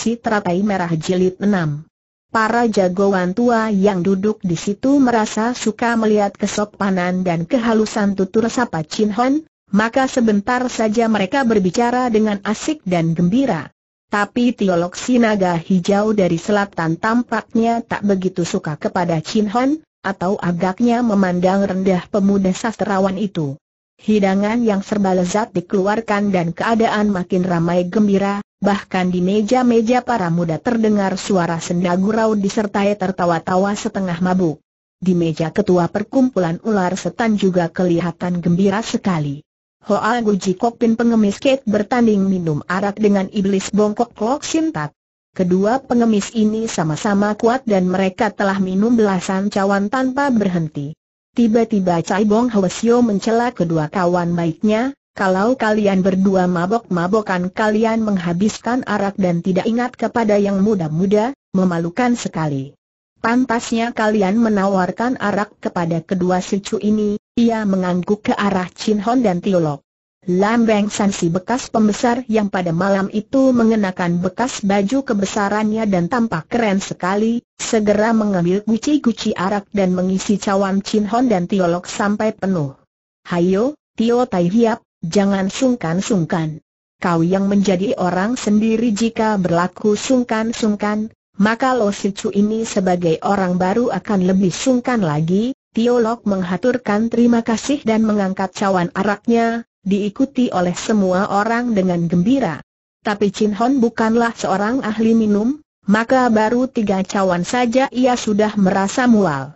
Si Teratai Merah Jilid 6 Para jagoan tua yang duduk di situ merasa suka melihat kesopanan dan kehalusan tutur sapa Chin Hon, maka sebentar saja mereka berbicara dengan asik dan gembira. Tapi teolog sinaga hijau dari selatan tampaknya tak begitu suka kepada Chin Hon, atau agaknya memandang rendah pemuda sastrawan itu. Hidangan yang serba lezat dikeluarkan dan keadaan makin ramai gembira, bahkan di meja-meja para muda terdengar suara senda gurau disertai tertawa-tawa setengah mabuk. Di meja ketua perkumpulan ular setan juga kelihatan gembira sekali. Hoa Guji Kokpin pengemis Kate bertanding minum arak dengan iblis bongkok Lok Sintak. Kedua pengemis ini sama-sama kuat dan mereka telah minum belasan cawan tanpa berhenti. Tiba-tiba Cai Bong Hwasyo mencela kedua kawan baiknya, kalau kalian berdua mabok-mabokan kalian menghabiskan arak dan tidak ingat kepada yang muda-muda, memalukan sekali. Pantasnya kalian menawarkan arak kepada kedua sucu ini, ia mengangguk ke arah Chin Hon dan Tiolok. Lambeng Sansi bekas pembesar yang pada malam itu mengenakan bekas baju kebesarannya dan tampak keren sekali, segera mengambil guci-guci arak dan mengisi cawan Chin Hon dan Tiolok sampai penuh. Hayo, Tio Tai Hiap, Jangan sungkan-sungkan. Kau yang menjadi orang sendiri jika berlaku sungkan-sungkan, maka Lo Sicu ini sebagai orang baru akan lebih sungkan lagi. Tiolok menghaturkan terima kasih dan mengangkat cawan araknya, diikuti oleh semua orang dengan gembira. Tapi Chin Hon bukanlah seorang ahli minum, maka baru tiga cawan saja ia sudah merasa mual.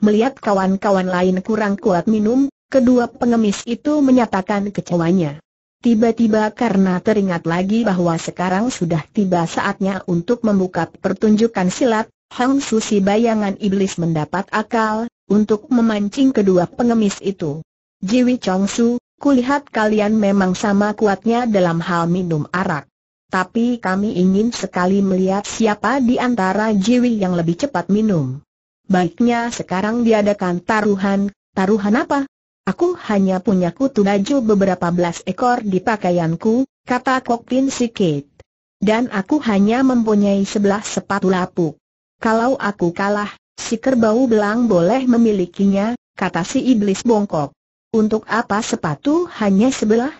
Melihat kawan-kawan lain kurang kuat minum, Kedua pengemis itu menyatakan kecewanya. Tiba-tiba karena teringat lagi bahwa sekarang sudah tiba saatnya untuk membuka pertunjukan silat, Hang Susi bayangan iblis mendapat akal, untuk memancing kedua pengemis itu. Jiwi Chong Su, kulihat kalian memang sama kuatnya dalam hal minum arak. Tapi kami ingin sekali melihat siapa di antara Jiwi yang lebih cepat minum. Baiknya sekarang diadakan taruhan, taruhan apa? Aku hanya punya kutu baju beberapa belas ekor di pakaianku, kata Kokpin Sikit. Dan aku hanya mempunyai sebelah sepatu lapuk. Kalau aku kalah, si kerbau belang boleh memilikinya, kata si iblis bongkok. Untuk apa sepatu hanya sebelah?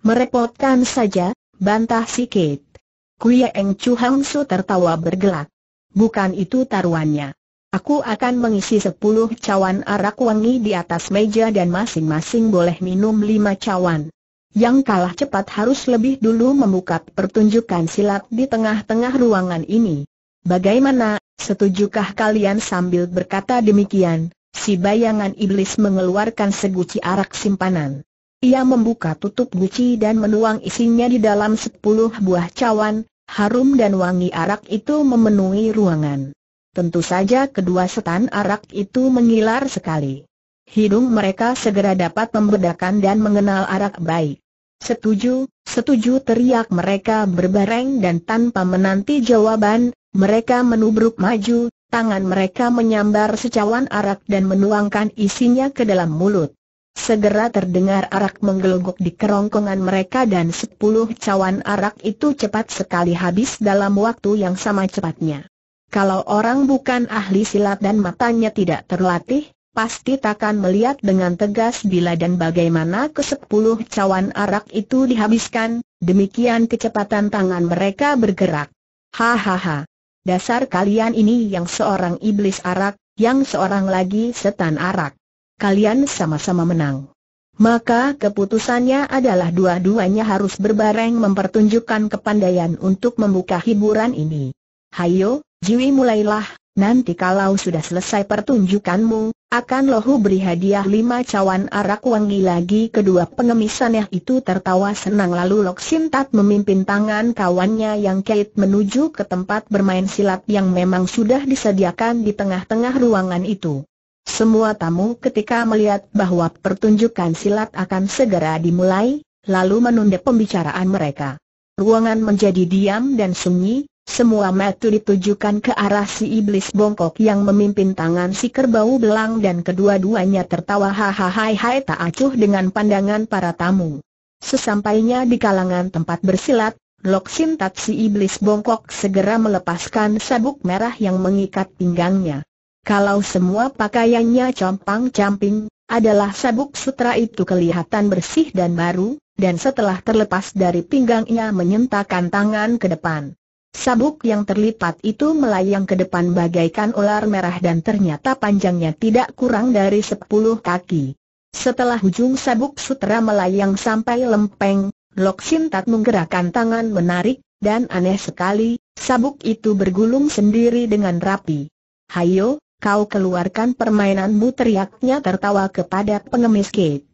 Merepotkan saja, bantah Sikit. Kuya Eng Chu Hang tertawa bergelak. Bukan itu taruhannya. Aku akan mengisi sepuluh cawan arak wangi di atas meja dan masing-masing boleh minum lima cawan. Yang kalah cepat harus lebih dulu membuka pertunjukan silat di tengah-tengah ruangan ini. Bagaimana, setujukah kalian sambil berkata demikian? Si bayangan iblis mengeluarkan seguci arak simpanan. Ia membuka tutup guci dan menuang isinya di dalam sepuluh buah cawan, harum dan wangi arak itu memenuhi ruangan. Tentu saja kedua setan arak itu mengilar sekali. Hidung mereka segera dapat membedakan dan mengenal arak baik. Setuju, setuju teriak mereka berbareng dan tanpa menanti jawaban, mereka menubruk maju, tangan mereka menyambar secawan arak dan menuangkan isinya ke dalam mulut. Segera terdengar arak menggelonggok di kerongkongan mereka dan sepuluh cawan arak itu cepat sekali habis dalam waktu yang sama cepatnya. Kalau orang bukan ahli silat dan matanya tidak terlatih, pasti takkan melihat dengan tegas bila dan bagaimana kesepuluh cawan arak itu dihabiskan, demikian kecepatan tangan mereka bergerak. Hahaha. Dasar kalian ini yang seorang iblis arak, yang seorang lagi setan arak. Kalian sama-sama menang. Maka keputusannya adalah dua-duanya harus berbareng mempertunjukkan kepandaian untuk membuka hiburan ini. Hayo, Jiwi mulailah, nanti kalau sudah selesai pertunjukanmu, akan lohu beri hadiah lima cawan arak wangi lagi kedua pengemisannya itu tertawa senang lalu Lok Sintat memimpin tangan kawannya yang kait menuju ke tempat bermain silat yang memang sudah disediakan di tengah-tengah ruangan itu. Semua tamu ketika melihat bahwa pertunjukan silat akan segera dimulai, lalu menunda pembicaraan mereka. Ruangan menjadi diam dan sunyi, semua metu ditujukan ke arah si iblis bongkok yang memimpin tangan si kerbau belang dan kedua-duanya tertawa hahaha hai tak acuh dengan pandangan para tamu. Sesampainya di kalangan tempat bersilat, Lok Sintat si iblis bongkok segera melepaskan sabuk merah yang mengikat pinggangnya. Kalau semua pakaiannya compang-camping, adalah sabuk sutra itu kelihatan bersih dan baru, dan setelah terlepas dari pinggangnya menyentakkan tangan ke depan. Sabuk yang terlipat itu melayang ke depan bagaikan ular merah dan ternyata panjangnya tidak kurang dari sepuluh kaki. Setelah ujung sabuk sutra melayang sampai lempeng, Lok Sintat menggerakkan tangan menarik, dan aneh sekali, sabuk itu bergulung sendiri dengan rapi. Hayo, kau keluarkan permainanmu teriaknya tertawa kepada pengemis Kate.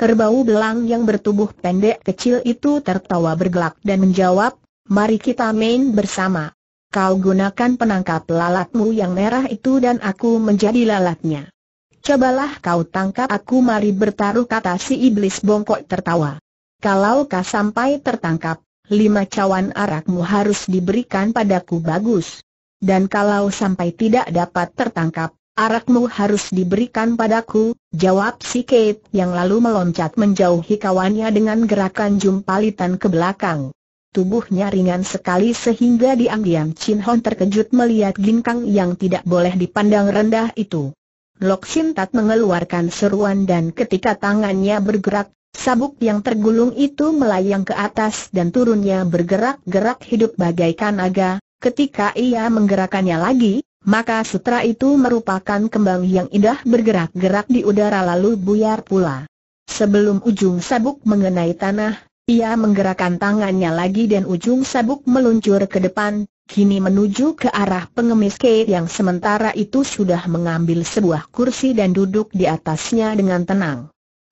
Kerbau belang yang bertubuh pendek kecil itu tertawa bergelak dan menjawab, mari kita main bersama. Kau gunakan penangkap lalatmu yang merah itu dan aku menjadi lalatnya. Cobalah kau tangkap aku mari bertaruh kata si iblis bongkok tertawa. Kalau kau sampai tertangkap, lima cawan arakmu harus diberikan padaku bagus. Dan kalau sampai tidak dapat tertangkap, arakmu harus diberikan padaku, jawab si Kate yang lalu meloncat menjauhi kawannya dengan gerakan jumpalitan ke belakang. Tubuhnya ringan sekali sehingga diam-diam Chin Hon terkejut melihat ginkang yang tidak boleh dipandang rendah itu. Lok Sin Tat mengeluarkan seruan dan ketika tangannya bergerak, sabuk yang tergulung itu melayang ke atas dan turunnya bergerak-gerak hidup bagaikan naga. Ketika ia menggerakkannya lagi, maka sutra itu merupakan kembang yang indah bergerak-gerak di udara lalu buyar pula. Sebelum ujung sabuk mengenai tanah, ia menggerakkan tangannya lagi dan ujung sabuk meluncur ke depan, kini menuju ke arah pengemis Kate yang sementara itu sudah mengambil sebuah kursi dan duduk di atasnya dengan tenang.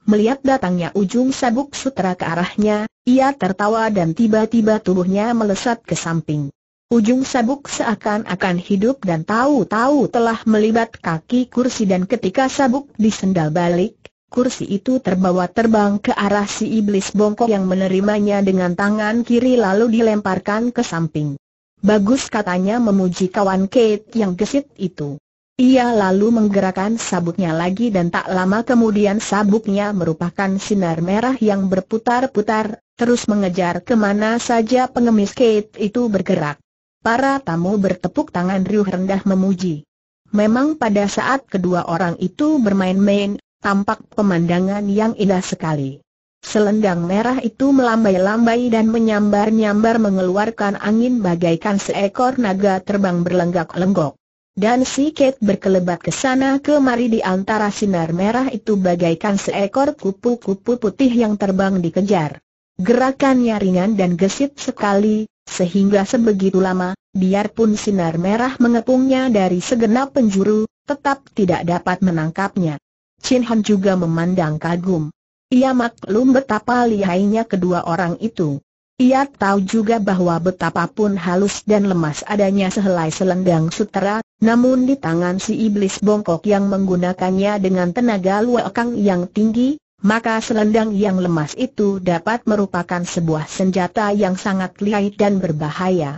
Melihat datangnya ujung sabuk sutra ke arahnya, ia tertawa dan tiba-tiba tubuhnya melesat ke samping. Ujung sabuk seakan-akan hidup dan tahu-tahu telah melibat kaki kursi dan ketika sabuk disendal balik, Kursi itu terbawa terbang ke arah si iblis bongkok yang menerimanya dengan tangan kiri lalu dilemparkan ke samping. Bagus katanya memuji kawan Kate yang gesit itu. Ia lalu menggerakkan sabuknya lagi dan tak lama kemudian sabuknya merupakan sinar merah yang berputar-putar, terus mengejar kemana saja pengemis Kate itu bergerak. Para tamu bertepuk tangan riuh rendah memuji. Memang pada saat kedua orang itu bermain-main, Tampak pemandangan yang indah sekali. Selendang merah itu melambai-lambai dan menyambar-nyambar mengeluarkan angin bagaikan seekor naga terbang berlenggak-lenggok. Dan si Kate berkelebat ke sana kemari di antara sinar merah itu bagaikan seekor kupu-kupu putih yang terbang dikejar. Gerakannya ringan dan gesit sekali, sehingga sebegitu lama, biarpun sinar merah mengepungnya dari segenap penjuru, tetap tidak dapat menangkapnya. Chin Han juga memandang kagum. Ia maklum betapa lihainya kedua orang itu. Ia tahu juga bahwa betapapun halus dan lemas adanya sehelai selendang sutera, namun di tangan si iblis bongkok yang menggunakannya dengan tenaga luakang yang tinggi, maka selendang yang lemas itu dapat merupakan sebuah senjata yang sangat lihai dan berbahaya.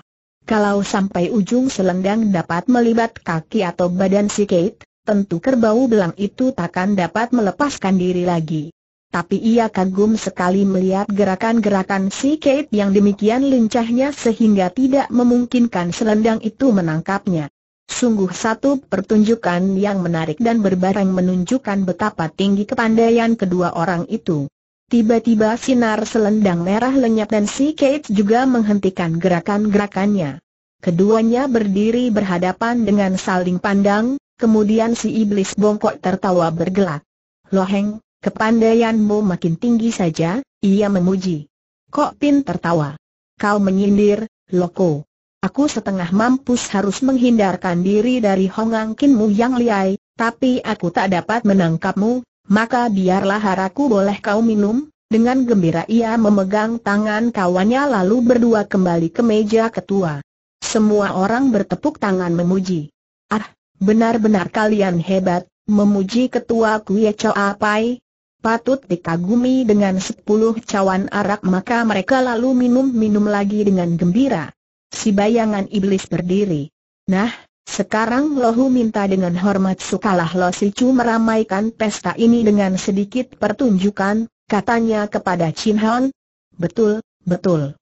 Kalau sampai ujung selendang dapat melibat kaki atau badan si Kate, tentu kerbau belang itu takkan dapat melepaskan diri lagi. Tapi ia kagum sekali melihat gerakan-gerakan si Kate yang demikian lincahnya sehingga tidak memungkinkan selendang itu menangkapnya. Sungguh satu pertunjukan yang menarik dan berbareng menunjukkan betapa tinggi kepandaian kedua orang itu. Tiba-tiba sinar selendang merah lenyap dan si Kate juga menghentikan gerakan-gerakannya. Keduanya berdiri berhadapan dengan saling pandang, Kemudian si iblis bongkok tertawa bergelak. Loheng, kepandaianmu makin tinggi saja, ia memuji. Kok Pin tertawa? Kau menyindir, Loko. Aku setengah mampus harus menghindarkan diri dari Kinmu yang liai, tapi aku tak dapat menangkapmu, maka biarlah haraku boleh kau minum, dengan gembira ia memegang tangan kawannya lalu berdua kembali ke meja ketua. Semua orang bertepuk tangan memuji. Ah, Benar-benar kalian hebat, memuji ketua Kuya Choa Pai. Patut dikagumi dengan sepuluh cawan arak maka mereka lalu minum-minum lagi dengan gembira. Si bayangan iblis berdiri. Nah, sekarang Lohu minta dengan hormat sukalah Lo cu meramaikan pesta ini dengan sedikit pertunjukan, katanya kepada Chin Hon. Betul, betul.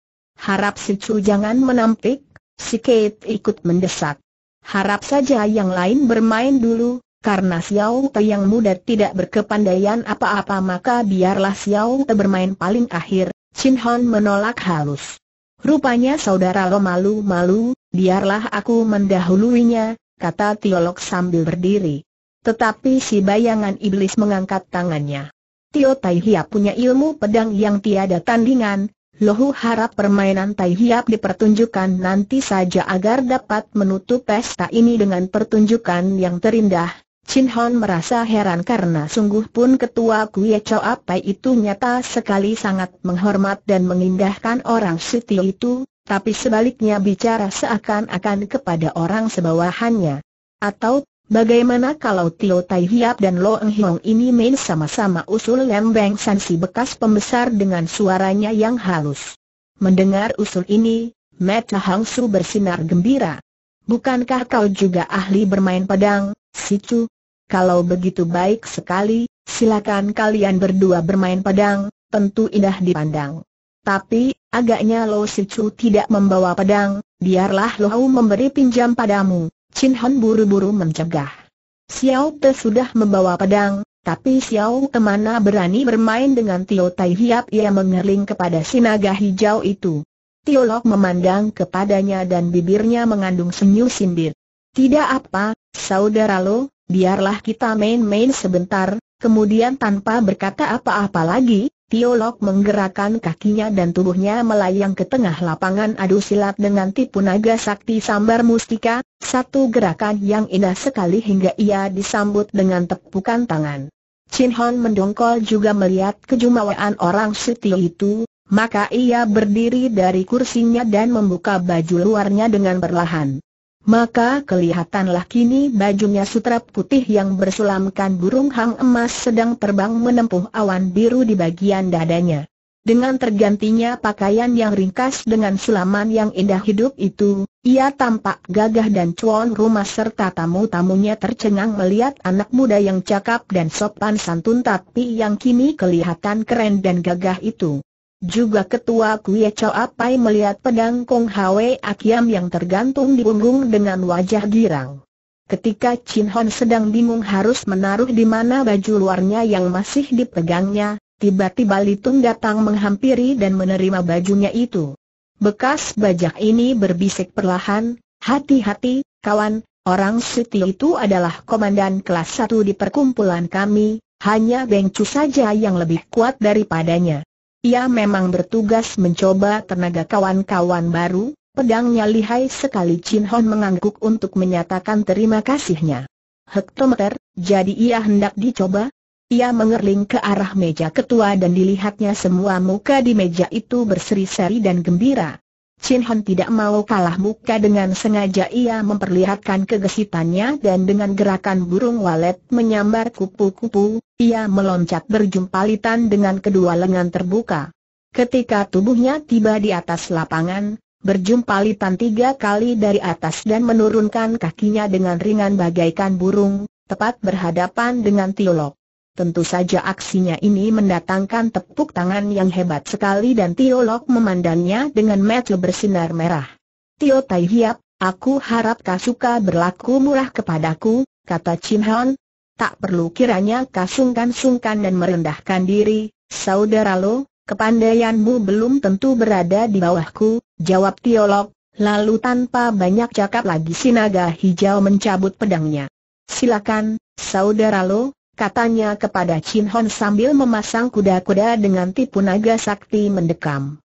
Harap si cu jangan menampik, si Kate ikut mendesak. Harap saja yang lain bermain dulu, karena Xiao Te yang muda tidak berkepandaian apa-apa maka biarlah Xiao Te bermain paling akhir, Chin Hon menolak halus. Rupanya saudara lo malu-malu, biarlah aku mendahuluinya, kata Tiolok sambil berdiri. Tetapi si bayangan iblis mengangkat tangannya. Tio Tai Hia punya ilmu pedang yang tiada tandingan, Lohu harap permainan Tai Hiap dipertunjukkan nanti saja agar dapat menutup pesta ini dengan pertunjukan yang terindah. Chin Hon merasa heran karena sungguh pun ketua Kuya Choa Apai itu nyata sekali sangat menghormat dan mengindahkan orang Siti itu, tapi sebaliknya bicara seakan-akan kepada orang sebawahannya. Atau Bagaimana kalau Tio Tai Hiap dan Lo Eng Hiong ini main sama-sama usul lembeng sansi bekas pembesar dengan suaranya yang halus? Mendengar usul ini, Matt Hang Su bersinar gembira. Bukankah kau juga ahli bermain pedang, si Chu? Kalau begitu baik sekali, silakan kalian berdua bermain pedang, tentu indah dipandang. Tapi, agaknya Lo Si Chu tidak membawa pedang, biarlah Lo Hau memberi pinjam padamu. Chin Hon buru-buru mencegah. Xiao Te sudah membawa pedang, tapi Xiao kemana berani bermain dengan Tio Tai Hiap ia mengerling kepada si hijau itu. Tio Lok memandang kepadanya dan bibirnya mengandung senyum sindir. Tidak apa, saudara lo, biarlah kita main-main sebentar, kemudian tanpa berkata apa-apa lagi, Tiolok menggerakkan kakinya dan tubuhnya melayang ke tengah lapangan adu silat dengan tipu naga sakti sambar mustika, satu gerakan yang indah sekali hingga ia disambut dengan tepukan tangan. Chin Hon mendongkol juga melihat kejumawaan orang suti itu, maka ia berdiri dari kursinya dan membuka baju luarnya dengan perlahan. Maka kelihatanlah kini bajunya sutra putih yang bersulamkan burung hang emas sedang terbang menempuh awan biru di bagian dadanya. Dengan tergantinya pakaian yang ringkas dengan sulaman yang indah hidup itu, ia tampak gagah dan cuan rumah serta tamu-tamunya tercengang melihat anak muda yang cakap dan sopan santun tapi yang kini kelihatan keren dan gagah itu. Juga ketua Kuya Chow Apai melihat pedang Kong Hwe Akiam yang tergantung di punggung dengan wajah girang. Ketika Chin Hon sedang bingung harus menaruh di mana baju luarnya yang masih dipegangnya, tiba-tiba Litung datang menghampiri dan menerima bajunya itu. Bekas bajak ini berbisik perlahan, hati-hati, kawan, orang Siti itu adalah komandan kelas satu di perkumpulan kami, hanya Beng Chu saja yang lebih kuat daripadanya. Ia memang bertugas mencoba tenaga kawan-kawan baru, pedangnya lihai sekali Chin Hon mengangguk untuk menyatakan terima kasihnya. Hektometer, jadi ia hendak dicoba? Ia mengerling ke arah meja ketua dan dilihatnya semua muka di meja itu berseri-seri dan gembira. Chin Hon tidak mau kalah muka dengan sengaja ia memperlihatkan kegesitannya dan dengan gerakan burung walet menyambar kupu-kupu, ia meloncat berjumpalitan dengan kedua lengan terbuka. Ketika tubuhnya tiba di atas lapangan, berjumpalitan tiga kali dari atas dan menurunkan kakinya dengan ringan bagaikan burung, tepat berhadapan dengan Tiolok. Tentu saja aksinya ini mendatangkan tepuk tangan yang hebat sekali dan Tio memandangnya dengan mata bersinar merah. Tio Tai Hiap, aku harap suka berlaku murah kepadaku, kata Chin Hon, tak perlu kiranya kasungkan-sungkan dan merendahkan diri, saudara lo, kepandaianmu belum tentu berada di bawahku, jawab Tiolok, lalu tanpa banyak cakap lagi si naga hijau mencabut pedangnya. Silakan, saudara lo, katanya kepada Chin Hon sambil memasang kuda-kuda dengan tipu naga sakti mendekam.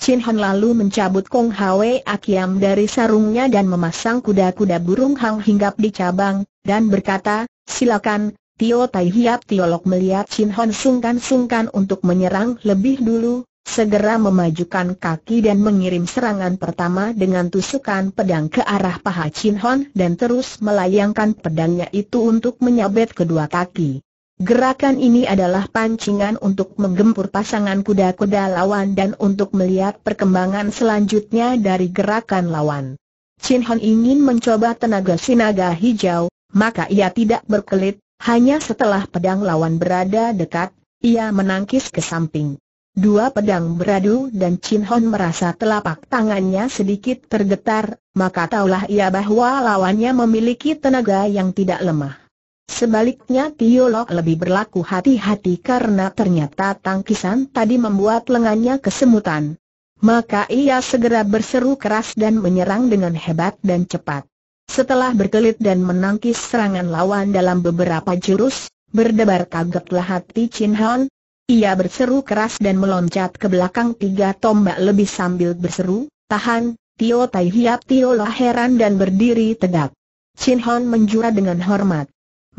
Chin Han lalu mencabut Kong Hwe Akiam dari sarungnya dan memasang kuda-kuda burung hang hinggap di cabang, dan berkata, silakan, Tio Tai Hiap Lok melihat Chin Han sungkan-sungkan untuk menyerang lebih dulu, segera memajukan kaki dan mengirim serangan pertama dengan tusukan pedang ke arah paha Chin Han dan terus melayangkan pedangnya itu untuk menyabet kedua kaki. Gerakan ini adalah pancingan untuk menggempur pasangan kuda-kuda lawan dan untuk melihat perkembangan selanjutnya dari gerakan lawan. Chin Hon ingin mencoba tenaga sinaga hijau, maka ia tidak berkelit, hanya setelah pedang lawan berada dekat, ia menangkis ke samping. Dua pedang beradu dan Chin Hon merasa telapak tangannya sedikit tergetar, maka taulah ia bahwa lawannya memiliki tenaga yang tidak lemah. Sebaliknya Tio Lok lebih berlaku hati-hati karena ternyata tangkisan tadi membuat lengannya kesemutan. Maka ia segera berseru keras dan menyerang dengan hebat dan cepat. Setelah berkelit dan menangkis serangan lawan dalam beberapa jurus, berdebar kagetlah hati Chin Hon. Ia berseru keras dan meloncat ke belakang tiga tombak lebih sambil berseru, tahan, Tio Tai Hiap Tio lah heran dan berdiri tegak. Chin Hon menjura dengan hormat.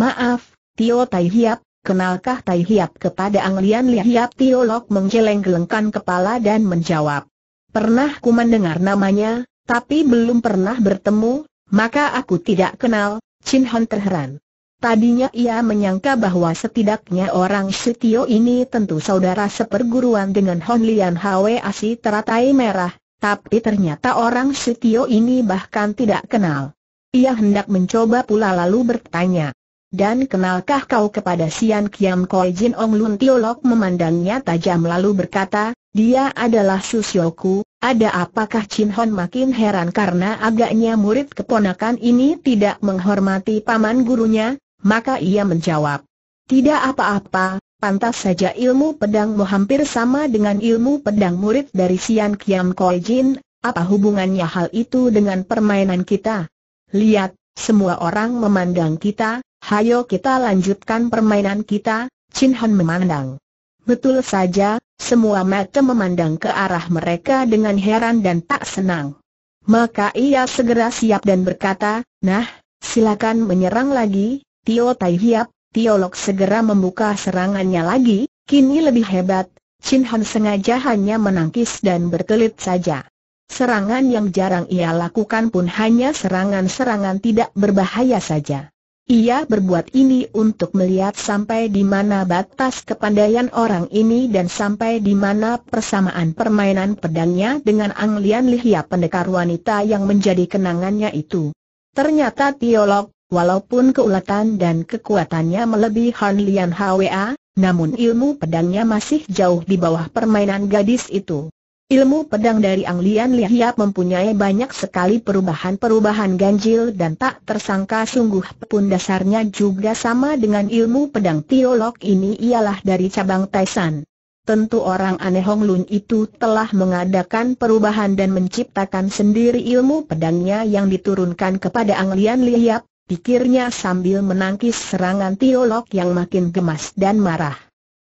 Maaf, Tio Tai Hiap, kenalkah Tai Hiap kepada Ang Lian Li Hiap Tio Lok menggeleng-gelengkan kepala dan menjawab. Pernah ku mendengar namanya, tapi belum pernah bertemu, maka aku tidak kenal, Chin Hon terheran. Tadinya ia menyangka bahwa setidaknya orang Tio ini tentu saudara seperguruan dengan Hon Lian Hwe Asi teratai merah, tapi ternyata orang Tio ini bahkan tidak kenal. Ia hendak mencoba pula lalu bertanya, dan kenalkah kau kepada Sian Kiam Koi Jin Ong Lun Tiolok memandangnya tajam lalu berkata, dia adalah susyoku, ada apakah Chin Hon makin heran karena agaknya murid keponakan ini tidak menghormati paman gurunya, maka ia menjawab, tidak apa-apa, pantas saja ilmu pedangmu hampir sama dengan ilmu pedang murid dari Sian Kiam Koi Jin, apa hubungannya hal itu dengan permainan kita? Lihat, semua orang memandang kita, Hayo kita lanjutkan permainan kita, Chin Han memandang. Betul saja, semua mata memandang ke arah mereka dengan heran dan tak senang. Maka ia segera siap dan berkata, nah, silakan menyerang lagi, Tio Tai Hiap, Tio Lok segera membuka serangannya lagi, kini lebih hebat, Chin Han sengaja hanya menangkis dan berkelit saja. Serangan yang jarang ia lakukan pun hanya serangan-serangan tidak berbahaya saja. Ia berbuat ini untuk melihat sampai di mana batas kepandaian orang ini dan sampai di mana persamaan permainan pedangnya dengan Ang Lian pendekar wanita yang menjadi kenangannya itu. Ternyata Tiolok, walaupun keulatan dan kekuatannya melebihi Han Lian Hwa, namun ilmu pedangnya masih jauh di bawah permainan gadis itu. Ilmu pedang dari Ang Lian Lihiap mempunyai banyak sekali perubahan-perubahan ganjil dan tak tersangka sungguh pun dasarnya juga sama dengan ilmu pedang Tiolok ini ialah dari cabang Taisan. Tentu orang aneh Hong Lun itu telah mengadakan perubahan dan menciptakan sendiri ilmu pedangnya yang diturunkan kepada Ang Lian Lihiap, pikirnya sambil menangkis serangan Tiolok yang makin gemas dan marah.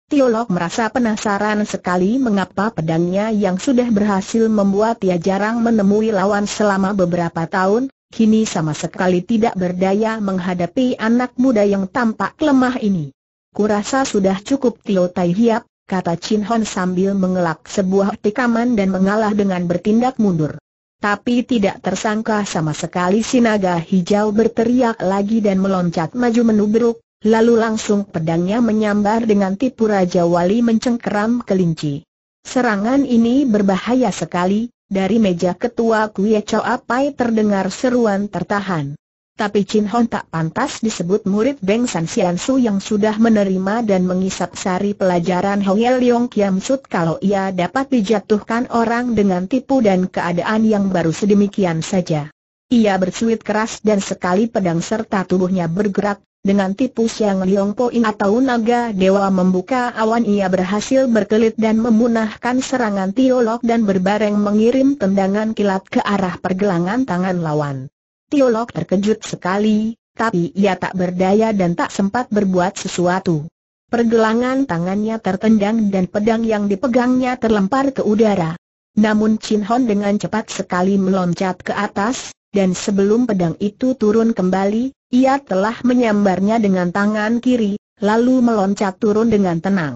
Tiolok merasa penasaran sekali mengapa pedangnya yang sudah berhasil membuat ia jarang menemui lawan selama beberapa tahun, kini sama sekali tidak berdaya menghadapi anak muda yang tampak lemah ini. Kurasa sudah cukup Tio Tai Hiap, kata Chin Hon sambil mengelak sebuah tikaman dan mengalah dengan bertindak mundur. Tapi tidak tersangka sama sekali si naga hijau berteriak lagi dan meloncat maju menubruk, lalu langsung pedangnya menyambar dengan tipu Raja Wali mencengkeram kelinci. Serangan ini berbahaya sekali, dari meja ketua Kuya Choa Pai terdengar seruan tertahan. Tapi Chin Hon tak pantas disebut murid Beng San Sian Su yang sudah menerima dan mengisap sari pelajaran Hoye Leong Kiam Sut kalau ia dapat dijatuhkan orang dengan tipu dan keadaan yang baru sedemikian saja. Ia bersuit keras dan sekali pedang serta tubuhnya bergerak, dengan tipu yang Liong Poin atau Naga Dewa membuka awan ia berhasil berkelit dan memunahkan serangan Tiolok dan berbareng mengirim tendangan kilat ke arah pergelangan tangan lawan. Tiolok terkejut sekali, tapi ia tak berdaya dan tak sempat berbuat sesuatu. Pergelangan tangannya tertendang dan pedang yang dipegangnya terlempar ke udara. Namun Chin Hon dengan cepat sekali meloncat ke atas, dan sebelum pedang itu turun kembali, ia telah menyambarnya dengan tangan kiri, lalu meloncat turun dengan tenang.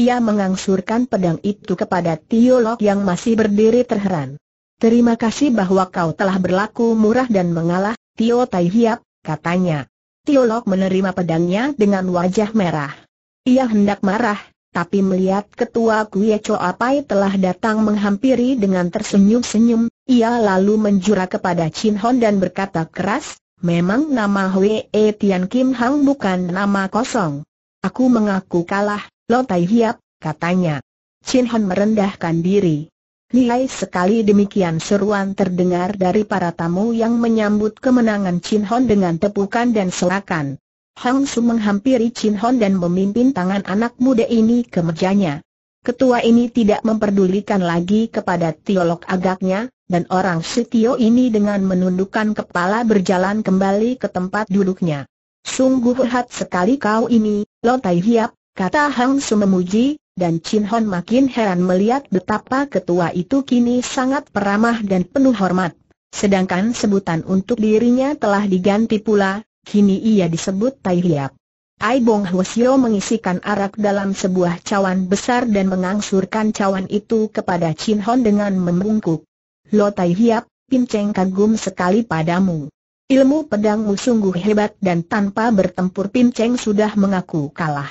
Ia mengangsurkan pedang itu kepada Tiolok yang masih berdiri terheran. Terima kasih bahwa kau telah berlaku murah dan mengalah, Tio Tai Hiap, katanya. Tiolok menerima pedangnya dengan wajah merah. Ia hendak marah, tapi melihat ketua Kuya Kue Pai telah datang menghampiri dengan tersenyum-senyum, ia lalu menjurah kepada Chin Hon dan berkata keras, memang nama Hwee Tian Kim Hang bukan nama kosong. Aku mengaku kalah, Lo Tai Hiap, katanya. Chin Hon merendahkan diri. Lihai sekali demikian seruan terdengar dari para tamu yang menyambut kemenangan Chin Hon dengan tepukan dan selakan. Hang Su menghampiri Chin Hon dan memimpin tangan anak muda ini ke mejanya. Ketua ini tidak memperdulikan lagi kepada Tiolok agaknya, dan orang Setio ini dengan menundukkan kepala berjalan kembali ke tempat duduknya. Sungguh hebat sekali kau ini, Lo Tai Hiap, kata Hang Su memuji, dan Chin Hon makin heran melihat betapa ketua itu kini sangat peramah dan penuh hormat. Sedangkan sebutan untuk dirinya telah diganti pula, kini ia disebut Tai Hiap. Ai Bong Hwasyo mengisikan arak dalam sebuah cawan besar dan mengangsurkan cawan itu kepada Chin Hon dengan membungkuk. Lo Tai Hiap, Pinceng kagum sekali padamu. Ilmu pedangmu sungguh hebat dan tanpa bertempur Pinceng sudah mengaku kalah.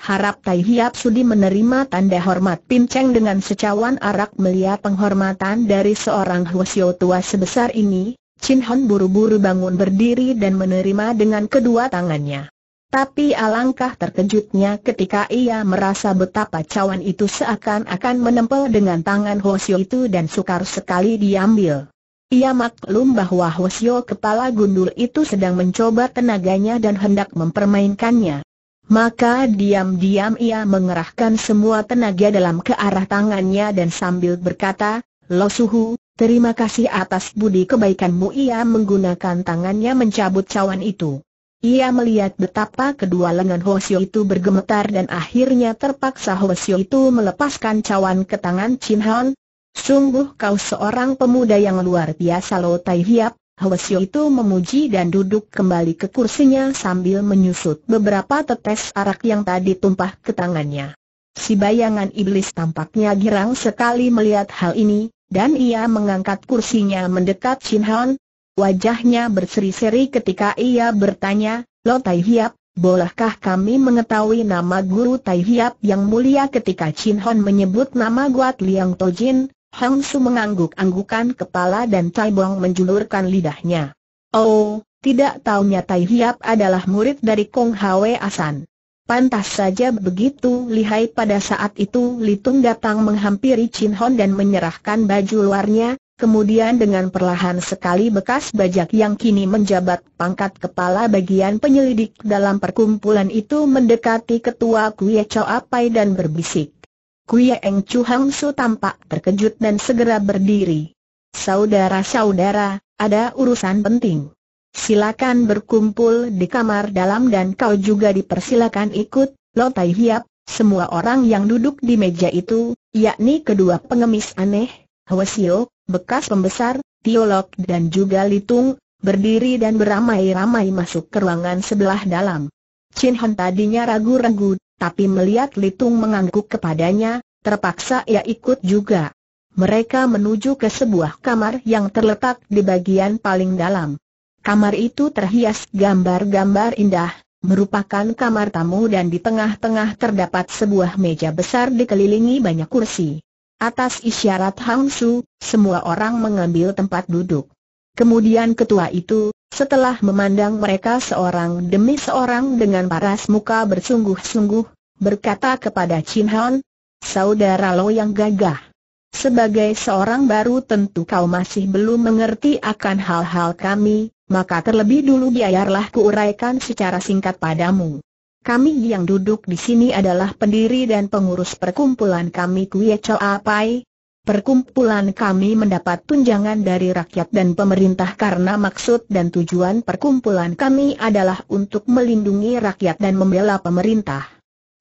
Harap Tai Hiap sudi menerima tanda hormat Pinceng dengan secawan arak melihat penghormatan dari seorang Hwasyo tua sebesar ini, Chin Hon buru-buru bangun berdiri dan menerima dengan kedua tangannya. Tapi alangkah terkejutnya ketika ia merasa betapa cawan itu seakan-akan menempel dengan tangan Hosio itu dan sukar sekali diambil. Ia maklum bahwa Hosio kepala gundul itu sedang mencoba tenaganya dan hendak mempermainkannya. Maka diam-diam ia mengerahkan semua tenaga dalam ke arah tangannya dan sambil berkata, Lo Suhu, terima kasih atas budi kebaikanmu ia menggunakan tangannya mencabut cawan itu. Ia melihat betapa kedua lengan Hosio itu bergemetar dan akhirnya terpaksa Hosio itu melepaskan cawan ke tangan Chin Han. Sungguh kau seorang pemuda yang luar biasa Lo Tai Hiap, Hwasyo itu memuji dan duduk kembali ke kursinya sambil menyusut beberapa tetes arak yang tadi tumpah ke tangannya. Si bayangan iblis tampaknya girang sekali melihat hal ini, dan ia mengangkat kursinya mendekat Chin Han, Wajahnya berseri-seri ketika ia bertanya, Lo Tai Hiap, bolehkah kami mengetahui nama guru Tai Hiap yang mulia ketika Chin Hon menyebut nama Guat Liang Tojin? Hang Su mengangguk-anggukan kepala dan Tai Bong menjulurkan lidahnya. Oh, tidak taunya Tai Hiap adalah murid dari Kong Hwe Asan. Pantas saja begitu lihai pada saat itu Litung datang menghampiri Chin Hon dan menyerahkan baju luarnya, Kemudian dengan perlahan sekali bekas bajak yang kini menjabat pangkat kepala bagian penyelidik dalam perkumpulan itu mendekati ketua Kuya Chow Apai dan berbisik. Kuya Eng Chu Hang Su tampak terkejut dan segera berdiri. Saudara-saudara, ada urusan penting. Silakan berkumpul di kamar dalam dan kau juga dipersilakan ikut, Lo Tai Hiap, semua orang yang duduk di meja itu, yakni kedua pengemis aneh, Hwasio, bekas pembesar, Tiolok dan juga Litung, berdiri dan beramai-ramai masuk ke ruangan sebelah dalam. Chin Han tadinya ragu-ragu, tapi melihat Litung mengangguk kepadanya, terpaksa ia ikut juga. Mereka menuju ke sebuah kamar yang terletak di bagian paling dalam. Kamar itu terhias gambar-gambar indah, merupakan kamar tamu dan di tengah-tengah terdapat sebuah meja besar dikelilingi banyak kursi. Atas isyarat Hang Su, semua orang mengambil tempat duduk. Kemudian ketua itu, setelah memandang mereka seorang demi seorang dengan paras muka bersungguh-sungguh, berkata kepada Chin Han, Saudara lo yang gagah. Sebagai seorang baru tentu kau masih belum mengerti akan hal-hal kami, maka terlebih dulu biarlah kuuraikan secara singkat padamu. Kami yang duduk di sini adalah pendiri dan pengurus perkumpulan kami Kuya Choa Pai. Perkumpulan kami mendapat tunjangan dari rakyat dan pemerintah karena maksud dan tujuan perkumpulan kami adalah untuk melindungi rakyat dan membela pemerintah.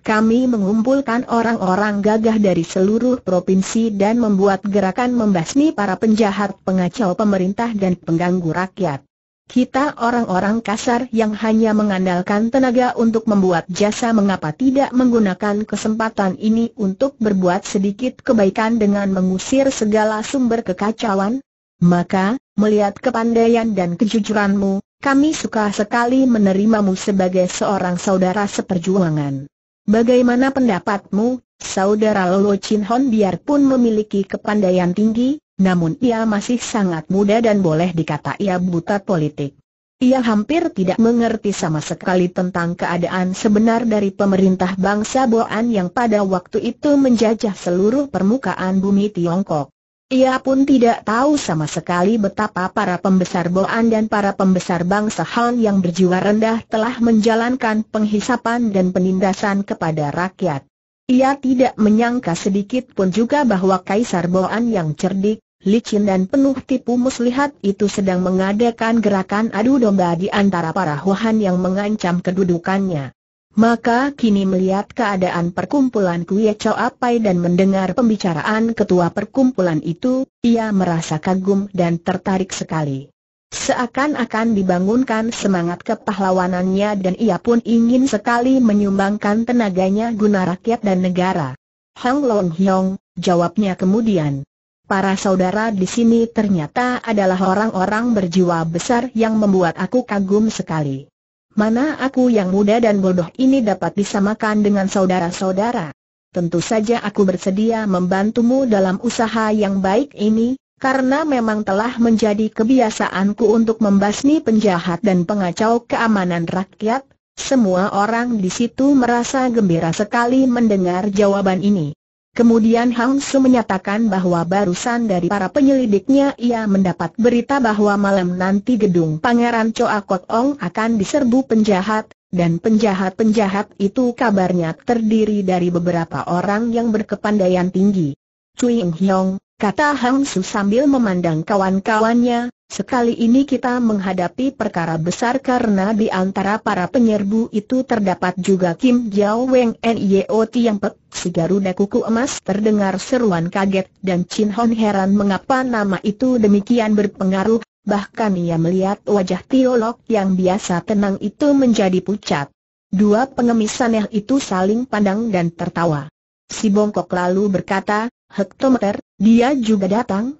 Kami mengumpulkan orang-orang gagah dari seluruh provinsi dan membuat gerakan membasmi para penjahat pengacau pemerintah dan pengganggu rakyat. Kita orang-orang kasar yang hanya mengandalkan tenaga untuk membuat jasa mengapa tidak menggunakan kesempatan ini untuk berbuat sedikit kebaikan dengan mengusir segala sumber kekacauan? Maka, melihat kepandaian dan kejujuranmu, kami suka sekali menerimamu sebagai seorang saudara seperjuangan. Bagaimana pendapatmu, saudara Lolo Chin Hon biarpun memiliki kepandaian tinggi, namun ia masih sangat muda dan boleh dikata ia buta politik. Ia hampir tidak mengerti sama sekali tentang keadaan sebenar dari pemerintah bangsa Boan yang pada waktu itu menjajah seluruh permukaan bumi Tiongkok. Ia pun tidak tahu sama sekali betapa para pembesar Boan dan para pembesar bangsa Han yang berjiwa rendah telah menjalankan penghisapan dan penindasan kepada rakyat. Ia tidak menyangka sedikit pun juga bahwa Kaisar Boan yang cerdik, licin dan penuh tipu muslihat itu sedang mengadakan gerakan adu domba di antara para Huhan yang mengancam kedudukannya. Maka kini melihat keadaan perkumpulan Kuya Chow Apai dan mendengar pembicaraan ketua perkumpulan itu, ia merasa kagum dan tertarik sekali. Seakan-akan dibangunkan semangat kepahlawanannya dan ia pun ingin sekali menyumbangkan tenaganya guna rakyat dan negara. Hang Long Hyong, jawabnya kemudian. Para saudara di sini ternyata adalah orang-orang berjiwa besar yang membuat aku kagum sekali. Mana aku yang muda dan bodoh ini dapat disamakan dengan saudara-saudara? Tentu saja aku bersedia membantumu dalam usaha yang baik ini, karena memang telah menjadi kebiasaanku untuk membasmi penjahat dan pengacau keamanan rakyat. Semua orang di situ merasa gembira sekali mendengar jawaban ini. Kemudian Hang Su menyatakan bahwa barusan dari para penyelidiknya ia mendapat berita bahwa malam nanti gedung Pangeran Choa Kot Ong akan diserbu penjahat, dan penjahat-penjahat itu kabarnya terdiri dari beberapa orang yang berkepandaian tinggi. Cui Hiong, kata Hang Su sambil memandang kawan-kawannya, Sekali ini kita menghadapi perkara besar karena di antara para penyerbu itu terdapat juga Kim Jiao Weng Nio yang pek, si Garuda Kuku Emas terdengar seruan kaget dan Chin Hon heran mengapa nama itu demikian berpengaruh, bahkan ia melihat wajah Tio Lok yang biasa tenang itu menjadi pucat. Dua pengemis aneh itu saling pandang dan tertawa. Si Bongkok lalu berkata, Hektometer, dia juga datang,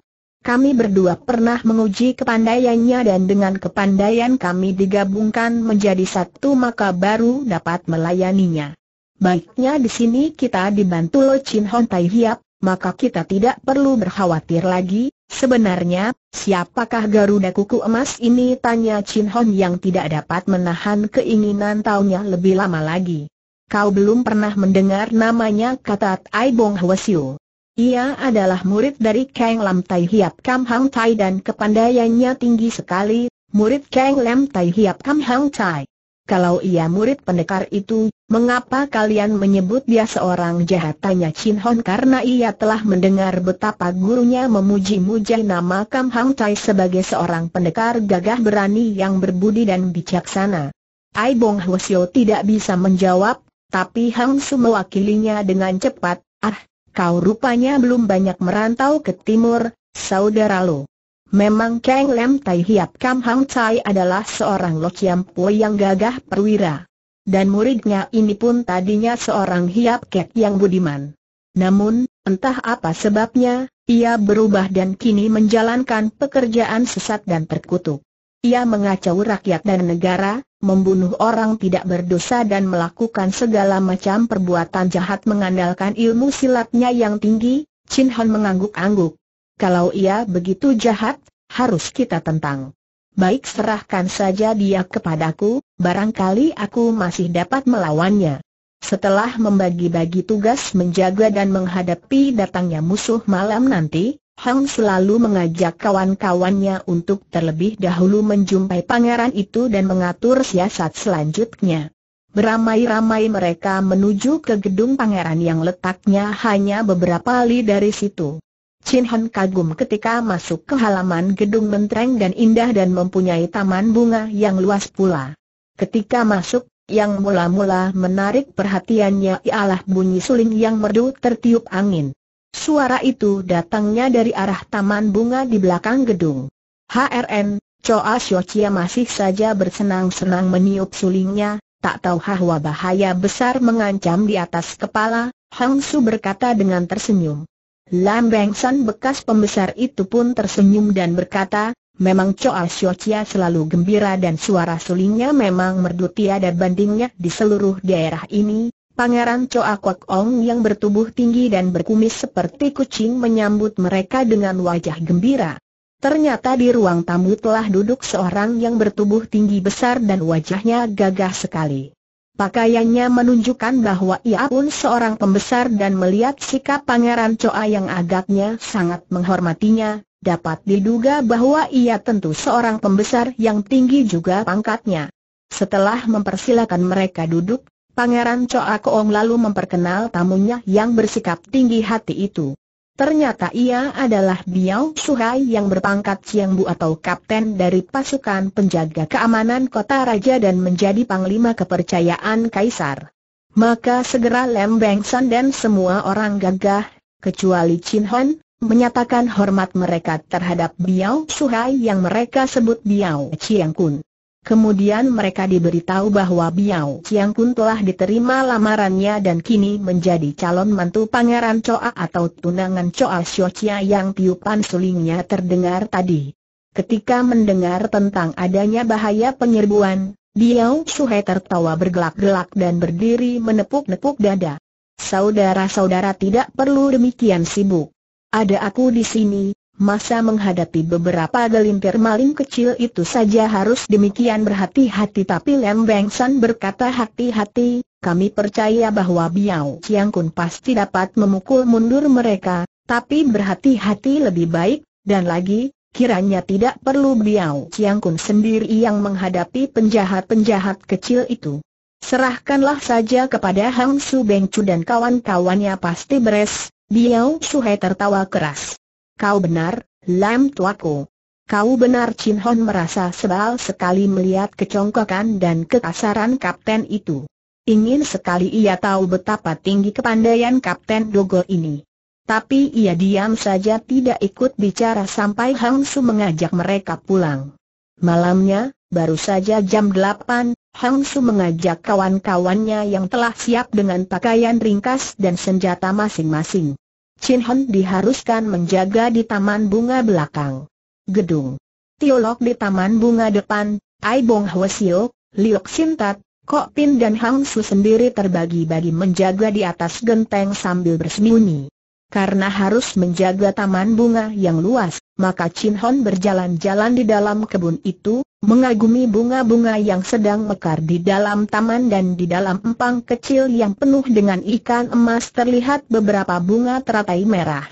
kami berdua pernah menguji kepandaiannya dan dengan kepandaian kami digabungkan menjadi satu maka baru dapat melayaninya. Baiknya di sini kita dibantu Lo Chin Hon Tai Hiap, maka kita tidak perlu berkhawatir lagi. Sebenarnya, siapakah Garuda Kuku Emas ini? Tanya Chin Hon yang tidak dapat menahan keinginan taunya lebih lama lagi. Kau belum pernah mendengar namanya kata Tai Bong Hwasyu. Ia adalah murid dari Kang Lam Tai Hiap Kam Hang Tai dan kepandaiannya tinggi sekali, murid Kang Lam Tai Hiap Kam Hang Tai. Kalau ia murid pendekar itu, mengapa kalian menyebut dia seorang jahat? Tanya Chin Hon karena ia telah mendengar betapa gurunya memuji-muji nama Kam Hang Tai sebagai seorang pendekar gagah berani yang berbudi dan bijaksana. Ai Bong Hwasyo tidak bisa menjawab, tapi Hang Su mewakilinya dengan cepat, ah, kau rupanya belum banyak merantau ke timur, saudara lo. Memang Kang Lem Tai Hiap Kam Hang Tai adalah seorang Lo Chiam Pui yang gagah perwira. Dan muridnya ini pun tadinya seorang Hiap Kek yang budiman. Namun, entah apa sebabnya, ia berubah dan kini menjalankan pekerjaan sesat dan terkutuk. Ia mengacau rakyat dan negara, membunuh orang tidak berdosa dan melakukan segala macam perbuatan jahat mengandalkan ilmu silatnya yang tinggi, Chin Han mengangguk-angguk. Kalau ia begitu jahat, harus kita tentang. Baik serahkan saja dia kepadaku, barangkali aku masih dapat melawannya. Setelah membagi-bagi tugas menjaga dan menghadapi datangnya musuh malam nanti, Hang selalu mengajak kawan-kawannya untuk terlebih dahulu menjumpai pangeran itu dan mengatur siasat selanjutnya. Beramai-ramai mereka menuju ke gedung pangeran yang letaknya hanya beberapa li dari situ. Chin Han kagum ketika masuk ke halaman gedung mentereng dan indah dan mempunyai taman bunga yang luas pula. Ketika masuk, yang mula-mula menarik perhatiannya ialah bunyi suling yang merdu tertiup angin. Suara itu datangnya dari arah taman bunga di belakang gedung. HRN, Choa Xiaochia masih saja bersenang-senang meniup sulingnya, tak tahu bahwa bahaya besar mengancam di atas kepala, Hang Su berkata dengan tersenyum. Lam Beng San bekas pembesar itu pun tersenyum dan berkata, memang Choa Xiaochia selalu gembira dan suara sulingnya memang merdu tiada bandingnya di seluruh daerah ini, Pangeran Choa Kwok Ong yang bertubuh tinggi dan berkumis seperti kucing menyambut mereka dengan wajah gembira. Ternyata di ruang tamu telah duduk seorang yang bertubuh tinggi besar dan wajahnya gagah sekali. Pakaiannya menunjukkan bahwa ia pun seorang pembesar dan melihat sikap Pangeran Choa yang agaknya sangat menghormatinya, dapat diduga bahwa ia tentu seorang pembesar yang tinggi juga pangkatnya. Setelah mempersilakan mereka duduk, Pangeran Choa Koong lalu memperkenal tamunya yang bersikap tinggi hati itu. Ternyata ia adalah Biao Suhai yang berpangkat Siang Bu atau kapten dari pasukan penjaga keamanan kota raja dan menjadi panglima kepercayaan kaisar. Maka segera Lem Beng San dan semua orang gagah, kecuali Chin Hon, menyatakan hormat mereka terhadap Biao Suhai yang mereka sebut Biao Chiang Kun. Kemudian mereka diberitahu bahwa Biao Chiang Kun telah diterima lamarannya dan kini menjadi calon mantu Pangeran Choa atau tunangan Choa Xiao Chia yang tiupan sulingnya terdengar tadi. Ketika mendengar tentang adanya bahaya penyerbuan, Biao Suhe tertawa bergelak-gelak dan berdiri menepuk-nepuk dada. Saudara-saudara tidak perlu demikian sibuk. Ada aku di sini, Masa menghadapi beberapa gelintir maling kecil itu saja harus demikian berhati-hati tapi Lem Beng San berkata hati-hati, kami percaya bahwa Biao Siang Kun pasti dapat memukul mundur mereka, tapi berhati-hati lebih baik, dan lagi, kiranya tidak perlu Biao Siang Kun sendiri yang menghadapi penjahat-penjahat kecil itu. Serahkanlah saja kepada Hang Su Beng Chu dan kawan-kawannya pasti beres, Biao Suhai tertawa keras. Kau benar, Lam tuaku. Kau benar Chin Hon merasa sebal sekali melihat kecongkakan dan kekasaran kapten itu. Ingin sekali ia tahu betapa tinggi kepandaian kapten Dogo ini. Tapi ia diam saja tidak ikut bicara sampai Hang Su mengajak mereka pulang. Malamnya, baru saja jam 8, Hang Su mengajak kawan-kawannya yang telah siap dengan pakaian ringkas dan senjata masing-masing. Chin Hon diharuskan menjaga di taman bunga belakang gedung. Tiolok di taman bunga depan, Ai Bong Hwasio, Liok Sintat, Kok Pin dan Hang Su sendiri terbagi-bagi menjaga di atas genteng sambil bersembunyi. Karena harus menjaga taman bunga yang luas, maka Chin Hon berjalan-jalan di dalam kebun itu, mengagumi bunga-bunga yang sedang mekar di dalam taman dan di dalam empang kecil yang penuh dengan ikan emas terlihat beberapa bunga teratai merah.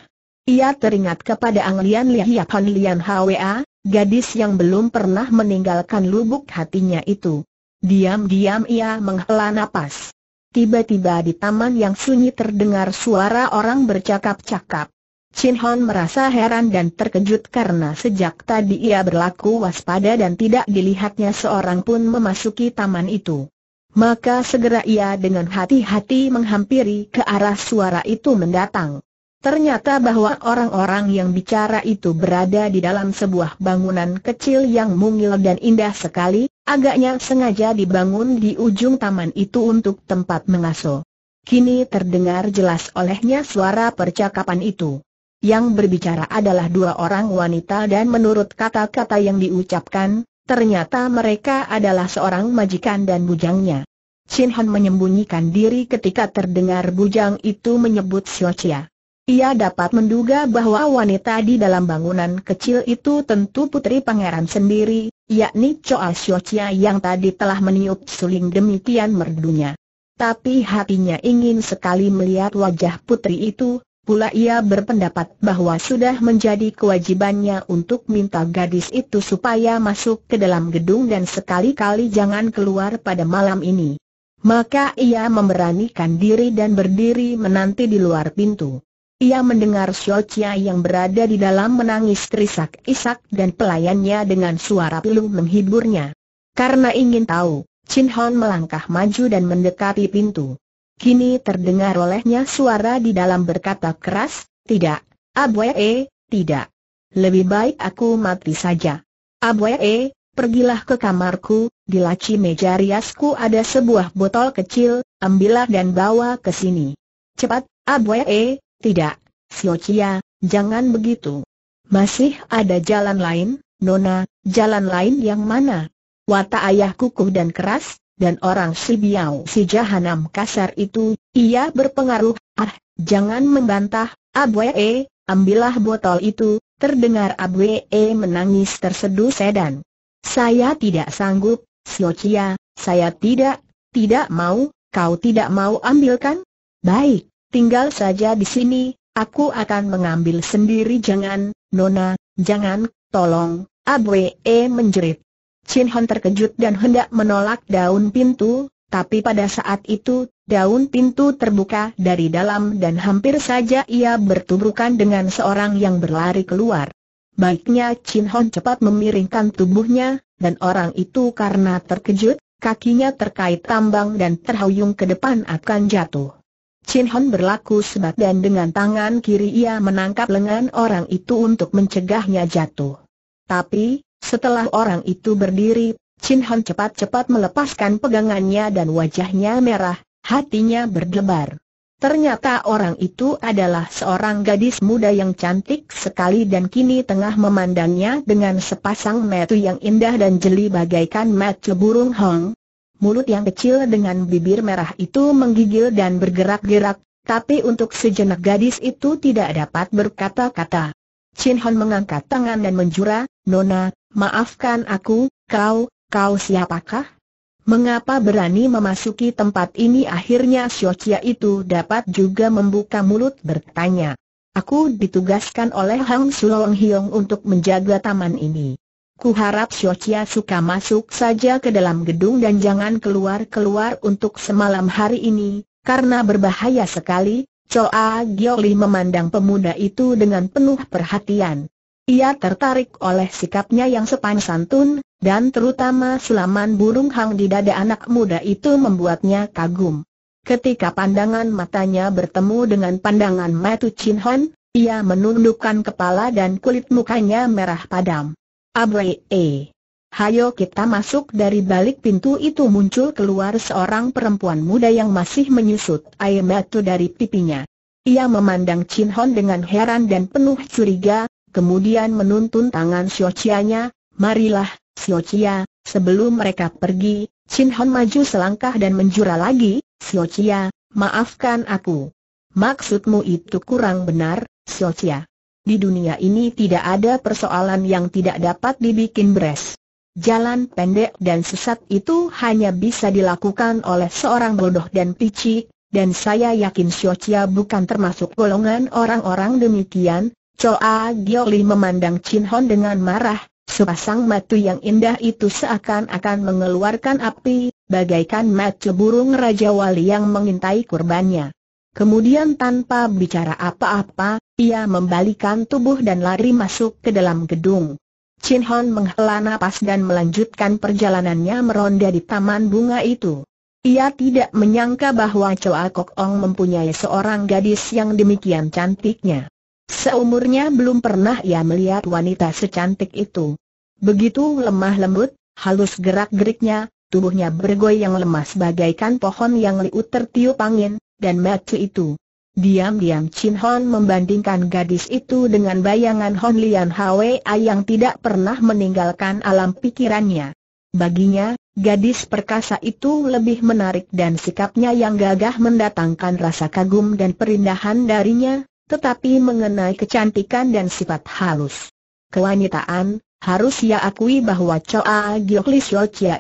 Ia teringat kepada Anglian Lian Liapan Lian Hwa, gadis yang belum pernah meninggalkan lubuk hatinya itu. Diam-diam ia menghela napas. Tiba-tiba di taman yang sunyi terdengar suara orang bercakap-cakap. Chin Hon merasa heran dan terkejut karena sejak tadi ia berlaku waspada dan tidak dilihatnya seorang pun memasuki taman itu. Maka segera ia dengan hati-hati menghampiri ke arah suara itu mendatang. Ternyata bahwa orang-orang yang bicara itu berada di dalam sebuah bangunan kecil yang mungil dan indah sekali, agaknya sengaja dibangun di ujung taman itu untuk tempat mengaso. Kini terdengar jelas olehnya suara percakapan itu. Yang berbicara adalah dua orang wanita dan menurut kata-kata yang diucapkan, ternyata mereka adalah seorang majikan dan bujangnya. Chin Han menyembunyikan diri ketika terdengar bujang itu menyebut Xiao Chia. Ia dapat menduga bahwa wanita di dalam bangunan kecil itu tentu putri pangeran sendiri, yakni Choa Chia yang tadi telah meniup suling demikian merdunya. Tapi hatinya ingin sekali melihat wajah putri itu, Pula ia berpendapat bahwa sudah menjadi kewajibannya untuk minta gadis itu supaya masuk ke dalam gedung dan sekali-kali jangan keluar pada malam ini. Maka ia memberanikan diri dan berdiri menanti di luar pintu. Ia mendengar Xiaochia yang berada di dalam menangis terisak-isak dan pelayannya dengan suara pilu menghiburnya. Karena ingin tahu, Chin Hon melangkah maju dan mendekati pintu. Kini terdengar olehnya suara di dalam berkata keras, tidak, Abwe, eh, tidak. Lebih baik aku mati saja. Abwe, eh, pergilah ke kamarku, di laci meja riasku ada sebuah botol kecil, ambillah dan bawa ke sini. Cepat, Abwe, eh, tidak, Siocia, jangan begitu. Masih ada jalan lain, Nona, jalan lain yang mana? Wata ayah kukuh dan keras, dan orang si Biao si Jahanam kasar itu, ia berpengaruh, ah, jangan membantah, Abwee, ambillah botol itu, terdengar Abwee menangis terseduh sedan. Saya tidak sanggup, Siocia, saya tidak, tidak mau, kau tidak mau ambilkan? Baik, tinggal saja di sini, aku akan mengambil sendiri jangan, Nona, jangan, tolong, Abwee menjerit. Chin Hon terkejut dan hendak menolak daun pintu, tapi pada saat itu, daun pintu terbuka dari dalam dan hampir saja ia bertubrukan dengan seorang yang berlari keluar. Baiknya Chin Hon cepat memiringkan tubuhnya, dan orang itu karena terkejut, kakinya terkait tambang dan terhuyung ke depan akan jatuh. Chin Hon berlaku sebat dan dengan tangan kiri ia menangkap lengan orang itu untuk mencegahnya jatuh. Tapi, setelah orang itu berdiri, Chin Han cepat-cepat melepaskan pegangannya dan wajahnya merah, hatinya berdebar. Ternyata orang itu adalah seorang gadis muda yang cantik sekali dan kini tengah memandangnya dengan sepasang mata yang indah dan jeli bagaikan mata burung hong. Mulut yang kecil dengan bibir merah itu menggigil dan bergerak-gerak, tapi untuk sejenak gadis itu tidak dapat berkata-kata. Chin Hon mengangkat tangan dan menjura, Nona, Maafkan aku, kau, kau siapakah? Mengapa berani memasuki tempat ini akhirnya Siocia itu dapat juga membuka mulut bertanya. Aku ditugaskan oleh Hang Sulong Hiong untuk menjaga taman ini. Kuharap Siocia suka masuk saja ke dalam gedung dan jangan keluar-keluar untuk semalam hari ini, karena berbahaya sekali, Choa Gyo Li memandang pemuda itu dengan penuh perhatian. Ia tertarik oleh sikapnya yang sepan santun, dan terutama sulaman burung hang di dada anak muda itu membuatnya kagum. Ketika pandangan matanya bertemu dengan pandangan Matu Chin Hon, ia menundukkan kepala dan kulit mukanya merah padam. eh. hayo kita masuk dari balik pintu itu muncul keluar seorang perempuan muda yang masih menyusut air matu dari pipinya. Ia memandang Chin Hon dengan heran dan penuh curiga, kemudian menuntun tangan Chia-nya, marilah, Chia." sebelum mereka pergi, Chin Hon maju selangkah dan menjura lagi, Chia, maafkan aku. Maksudmu itu kurang benar, Chia. Di dunia ini tidak ada persoalan yang tidak dapat dibikin beres. Jalan pendek dan sesat itu hanya bisa dilakukan oleh seorang bodoh dan picik, dan saya yakin Chia bukan termasuk golongan orang-orang demikian, Choa Gioli memandang Chin Hon dengan marah, sepasang mata yang indah itu seakan-akan mengeluarkan api, bagaikan mata burung Raja Wali yang mengintai kurbannya. Kemudian tanpa bicara apa-apa, ia membalikan tubuh dan lari masuk ke dalam gedung. Chin Hon menghela nafas dan melanjutkan perjalanannya meronda di taman bunga itu. Ia tidak menyangka bahwa Choa Kok Ong mempunyai seorang gadis yang demikian cantiknya. Seumurnya belum pernah ia melihat wanita secantik itu. Begitu lemah lembut, halus gerak-geriknya, tubuhnya bergoyang lemas bagaikan pohon yang liut tertiup angin, dan mati itu. Diam-diam Chin Hon membandingkan gadis itu dengan bayangan Hon Lian Hwa yang tidak pernah meninggalkan alam pikirannya. Baginya, gadis perkasa itu lebih menarik dan sikapnya yang gagah mendatangkan rasa kagum dan perindahan darinya, tetapi mengenai kecantikan dan sifat halus. Kewanitaan, harus ia akui bahwa Choa Giok Li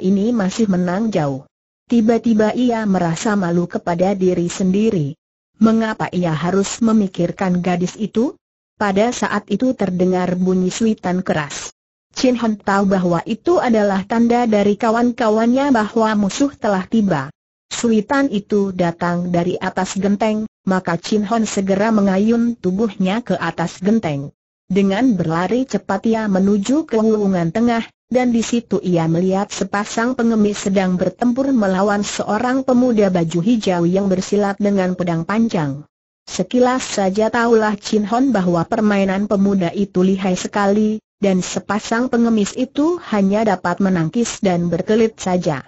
ini masih menang jauh. Tiba-tiba ia merasa malu kepada diri sendiri. Mengapa ia harus memikirkan gadis itu? Pada saat itu terdengar bunyi suitan keras. Chin Hon tahu bahwa itu adalah tanda dari kawan-kawannya bahwa musuh telah tiba. Suitan itu datang dari atas genteng, maka Chin Hon segera mengayun tubuhnya ke atas genteng. Dengan berlari cepat ia menuju ke wulungan tengah, dan di situ ia melihat sepasang pengemis sedang bertempur melawan seorang pemuda baju hijau yang bersilat dengan pedang panjang. Sekilas saja tahulah Chin Hon bahwa permainan pemuda itu lihai sekali, dan sepasang pengemis itu hanya dapat menangkis dan berkelit saja.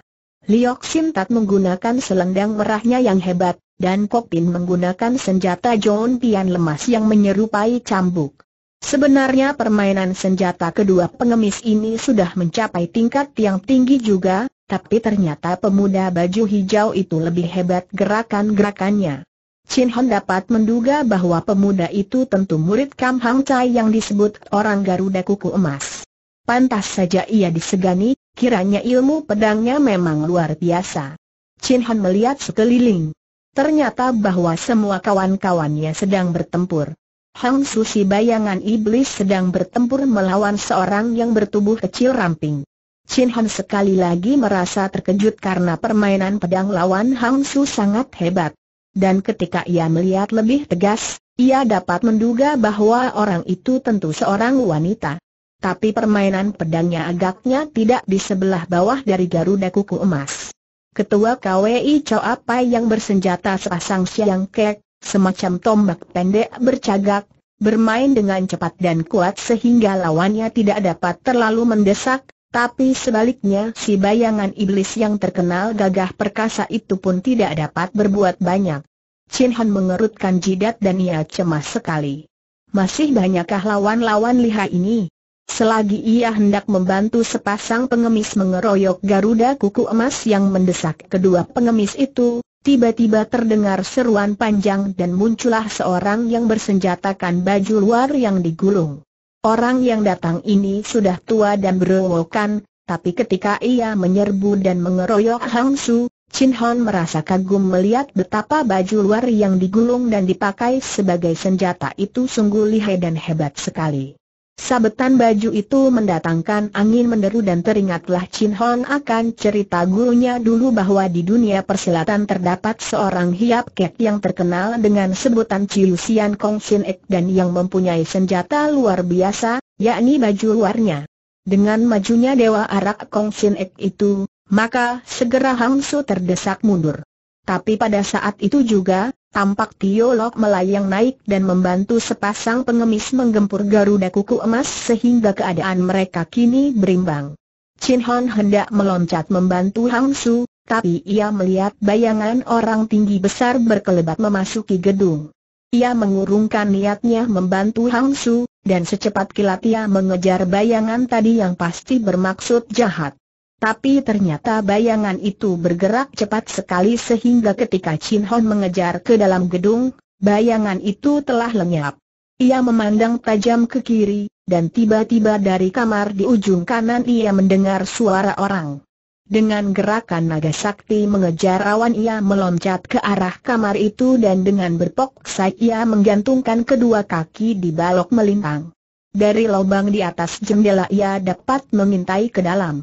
Liok Sin tak menggunakan selendang merahnya yang hebat, dan Kopin menggunakan senjata John Pian lemas yang menyerupai cambuk. Sebenarnya permainan senjata kedua pengemis ini sudah mencapai tingkat yang tinggi juga, tapi ternyata pemuda baju hijau itu lebih hebat gerakan-gerakannya. Chin Hon dapat menduga bahwa pemuda itu tentu murid Kam Hang Chai yang disebut orang Garuda Kuku Emas. Pantas saja ia disegani, kiranya ilmu pedangnya memang luar biasa. Chin Hon melihat sekeliling. Ternyata bahwa semua kawan-kawannya sedang bertempur. Hang Susi bayangan iblis sedang bertempur melawan seorang yang bertubuh kecil ramping. Chin Han sekali lagi merasa terkejut karena permainan pedang lawan Hang Su sangat hebat. Dan ketika ia melihat lebih tegas, ia dapat menduga bahwa orang itu tentu seorang wanita. Tapi permainan pedangnya agaknya tidak di sebelah bawah dari Garuda Kuku Emas. Ketua KWI apa yang bersenjata sepasang siang kek, semacam tombak pendek bercagak, bermain dengan cepat dan kuat sehingga lawannya tidak dapat terlalu mendesak, tapi sebaliknya si bayangan iblis yang terkenal gagah perkasa itu pun tidak dapat berbuat banyak. Chin Han mengerutkan jidat dan ia cemas sekali. Masih banyakkah lawan-lawan liha ini? Selagi ia hendak membantu sepasang pengemis mengeroyok Garuda kuku emas yang mendesak kedua pengemis itu, tiba-tiba terdengar seruan panjang dan muncullah seorang yang bersenjatakan baju luar yang digulung. Orang yang datang ini sudah tua dan berewokan, tapi ketika ia menyerbu dan mengeroyok Hang Su, Chin Hon merasa kagum melihat betapa baju luar yang digulung dan dipakai sebagai senjata itu sungguh lihai dan hebat sekali. Sabetan baju itu mendatangkan angin menderu dan teringatlah Chin Hong akan cerita gurunya dulu bahwa di dunia persilatan terdapat seorang hiap kek yang terkenal dengan sebutan Chiu Sian Kong Sin Ek dan yang mempunyai senjata luar biasa, yakni baju luarnya. Dengan majunya Dewa Arak Kong Sin Ek itu, maka segera Hang Su terdesak mundur. Tapi pada saat itu juga, Tampak Tio Lok melayang naik dan membantu sepasang pengemis menggempur Garuda Kuku Emas sehingga keadaan mereka kini berimbang. Chin Hon hendak meloncat membantu Hang Su, tapi ia melihat bayangan orang tinggi besar berkelebat memasuki gedung. Ia mengurungkan niatnya membantu Hang Su, dan secepat kilat ia mengejar bayangan tadi yang pasti bermaksud jahat. Tapi ternyata bayangan itu bergerak cepat sekali sehingga ketika Chin Hon mengejar ke dalam gedung, bayangan itu telah lenyap. Ia memandang tajam ke kiri, dan tiba-tiba dari kamar di ujung kanan ia mendengar suara orang. Dengan gerakan naga sakti mengejar awan ia meloncat ke arah kamar itu dan dengan berpok saik ia menggantungkan kedua kaki di balok melintang. Dari lubang di atas jendela ia dapat mengintai ke dalam.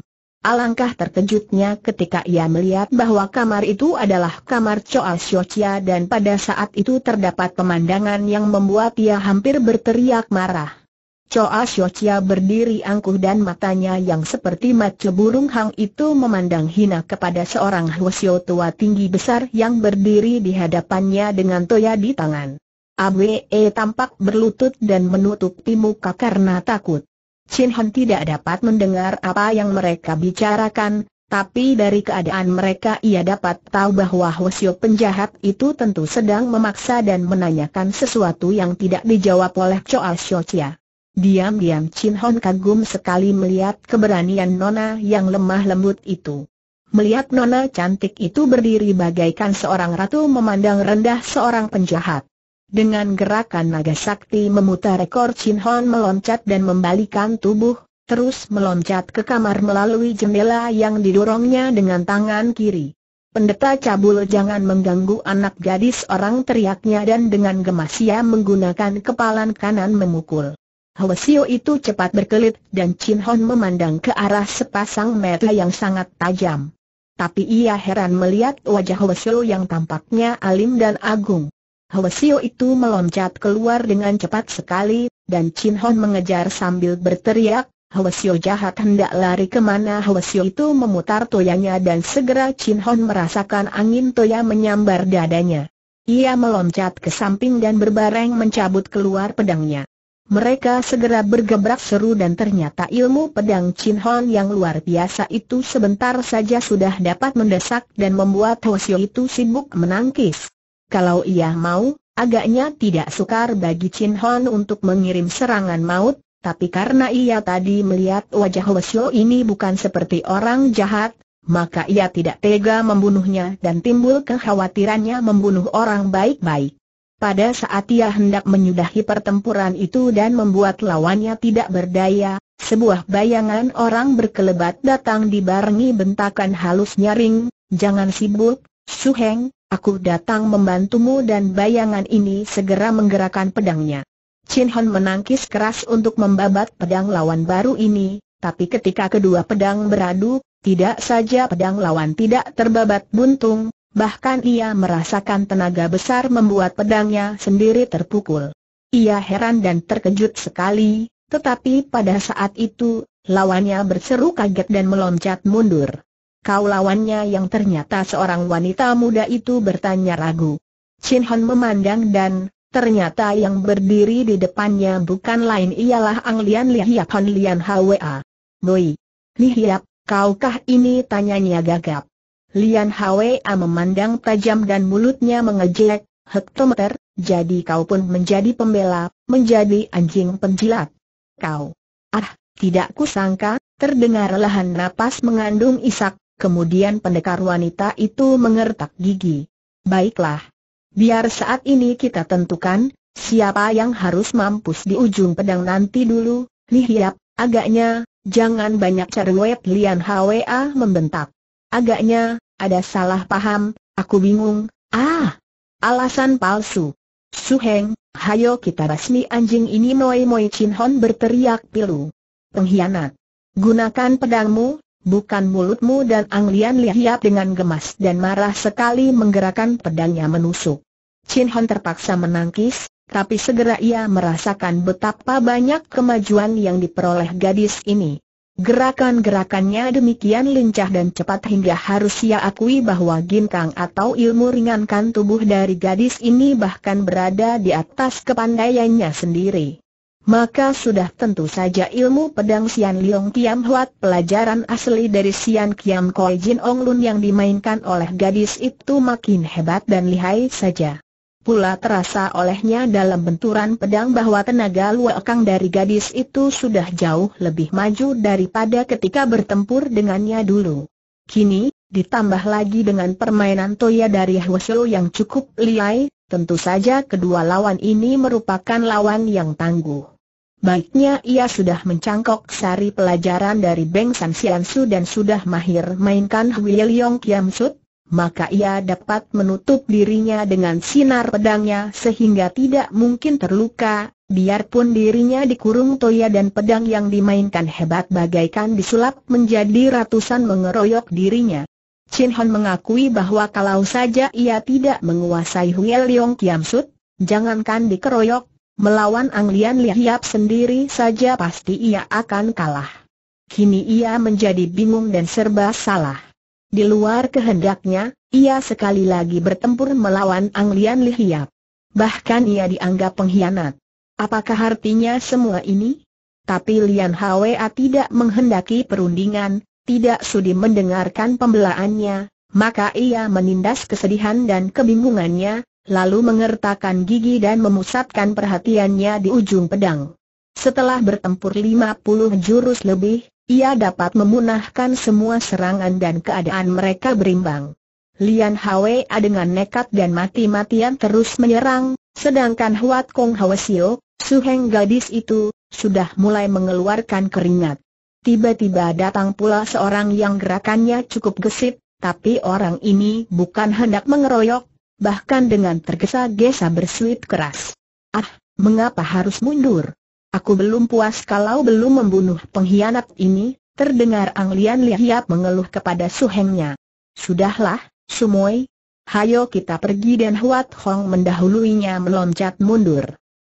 Alangkah terkejutnya ketika ia melihat bahwa kamar itu adalah kamar Choa Siocia dan pada saat itu terdapat pemandangan yang membuat ia hampir berteriak marah. Choa Siocia berdiri angkuh dan matanya yang seperti mata burung hang itu memandang hina kepada seorang Hwasyo tua tinggi besar yang berdiri di hadapannya dengan toya di tangan. Abwe tampak berlutut dan menutupi muka karena takut. Chin Han tidak dapat mendengar apa yang mereka bicarakan, tapi dari keadaan mereka ia dapat tahu bahwa Hwasyo penjahat itu tentu sedang memaksa dan menanyakan sesuatu yang tidak dijawab oleh Choa Chia. Diam-diam Chin Hon kagum sekali melihat keberanian Nona yang lemah lembut itu. Melihat Nona cantik itu berdiri bagaikan seorang ratu memandang rendah seorang penjahat. Dengan gerakan naga sakti memutar ekor Chin Hon meloncat dan membalikan tubuh, terus meloncat ke kamar melalui jendela yang didorongnya dengan tangan kiri. Pendeta cabul jangan mengganggu anak gadis orang teriaknya dan dengan gemas ia menggunakan kepalan kanan memukul. Hwasio itu cepat berkelit dan Chin Hon memandang ke arah sepasang mata yang sangat tajam. Tapi ia heran melihat wajah Hwasio yang tampaknya alim dan agung. Hwasio itu meloncat keluar dengan cepat sekali, dan Chin Hon mengejar sambil berteriak, Hwasio jahat hendak lari kemana Hwasio itu memutar toyanya dan segera Chin Hon merasakan angin toya menyambar dadanya. Ia meloncat ke samping dan berbareng mencabut keluar pedangnya. Mereka segera bergebrak seru dan ternyata ilmu pedang Chin Hon yang luar biasa itu sebentar saja sudah dapat mendesak dan membuat Hwasio itu sibuk menangkis kalau ia mau, agaknya tidak sukar bagi Chin Hon untuk mengirim serangan maut, tapi karena ia tadi melihat wajah Wesyo ini bukan seperti orang jahat, maka ia tidak tega membunuhnya dan timbul kekhawatirannya membunuh orang baik-baik. Pada saat ia hendak menyudahi pertempuran itu dan membuat lawannya tidak berdaya, sebuah bayangan orang berkelebat datang dibarengi bentakan halus nyaring, jangan sibuk, Suheng, Aku datang membantumu dan bayangan ini segera menggerakkan pedangnya. Chin Hon menangkis keras untuk membabat pedang lawan baru ini, tapi ketika kedua pedang beradu, tidak saja pedang lawan tidak terbabat buntung, bahkan ia merasakan tenaga besar membuat pedangnya sendiri terpukul. Ia heran dan terkejut sekali, tetapi pada saat itu, lawannya berseru kaget dan meloncat mundur kau lawannya yang ternyata seorang wanita muda itu bertanya ragu. Chin Hon memandang dan, ternyata yang berdiri di depannya bukan lain ialah Ang Lian Hiap Hon Lian Hwa. Noi, Hiap, kaukah ini tanyanya gagap. Lian Hwa memandang tajam dan mulutnya mengejek, hektometer, jadi kau pun menjadi pembela, menjadi anjing penjilat. Kau. Ah, tidak kusangka, terdengar lahan napas mengandung isak, Kemudian pendekar wanita itu mengertak gigi. Baiklah. Biar saat ini kita tentukan, siapa yang harus mampus di ujung pedang nanti dulu, lihiap, agaknya, jangan banyak cari cerwet Lian Hwa membentak. Agaknya, ada salah paham, aku bingung, ah, alasan palsu. Su Heng, hayo kita resmi anjing ini Moi Moi Chin Hon berteriak pilu. Pengkhianat. Gunakan pedangmu, bukan mulutmu dan Ang Lian lihat dengan gemas dan marah sekali menggerakkan pedangnya menusuk. Chin Hon terpaksa menangkis, tapi segera ia merasakan betapa banyak kemajuan yang diperoleh gadis ini. Gerakan-gerakannya demikian lincah dan cepat hingga harus ia akui bahwa ginkang atau ilmu ringankan tubuh dari gadis ini bahkan berada di atas kepandaiannya sendiri maka sudah tentu saja ilmu pedang Sian Liong Kiam Huat pelajaran asli dari Sian Kiam Koi Jin Ong Lun yang dimainkan oleh gadis itu makin hebat dan lihai saja. Pula terasa olehnya dalam benturan pedang bahwa tenaga luakang dari gadis itu sudah jauh lebih maju daripada ketika bertempur dengannya dulu. Kini, ditambah lagi dengan permainan toya dari Hwasyo yang cukup lihai, tentu saja kedua lawan ini merupakan lawan yang tangguh. Baiknya ia sudah mencangkok sari pelajaran dari Beng San Sian Su dan sudah mahir mainkan Hwi Leong Kiam Sud, maka ia dapat menutup dirinya dengan sinar pedangnya sehingga tidak mungkin terluka, biarpun dirinya dikurung toya dan pedang yang dimainkan hebat bagaikan disulap menjadi ratusan mengeroyok dirinya. Chin Hon mengakui bahwa kalau saja ia tidak menguasai Hui Leong Kiam Sud, jangankan dikeroyok, Melawan Anglian Liap sendiri saja pasti ia akan kalah. Kini ia menjadi bingung dan serba salah. Di luar kehendaknya, ia sekali lagi bertempur melawan Anglian Liap. Bahkan ia dianggap pengkhianat. Apakah artinya semua ini? Tapi Lian Hwa tidak menghendaki perundingan, tidak sudi mendengarkan pembelaannya, maka ia menindas kesedihan dan kebingungannya, lalu mengertakkan gigi dan memusatkan perhatiannya di ujung pedang. Setelah bertempur 50 jurus lebih, ia dapat memunahkan semua serangan dan keadaan mereka berimbang. Lian Hwa dengan nekat dan mati-matian terus menyerang, sedangkan Huat Kong Hwasio, suheng gadis itu, sudah mulai mengeluarkan keringat. Tiba-tiba datang pula seorang yang gerakannya cukup gesit, tapi orang ini bukan hendak mengeroyok, bahkan dengan tergesa-gesa berselit keras. Ah, mengapa harus mundur? Aku belum puas kalau belum membunuh pengkhianat ini, terdengar Ang Lian Lihiap mengeluh kepada suhengnya. Sudahlah, Sumoy, hayo kita pergi dan Huat Hong mendahuluinya meloncat mundur.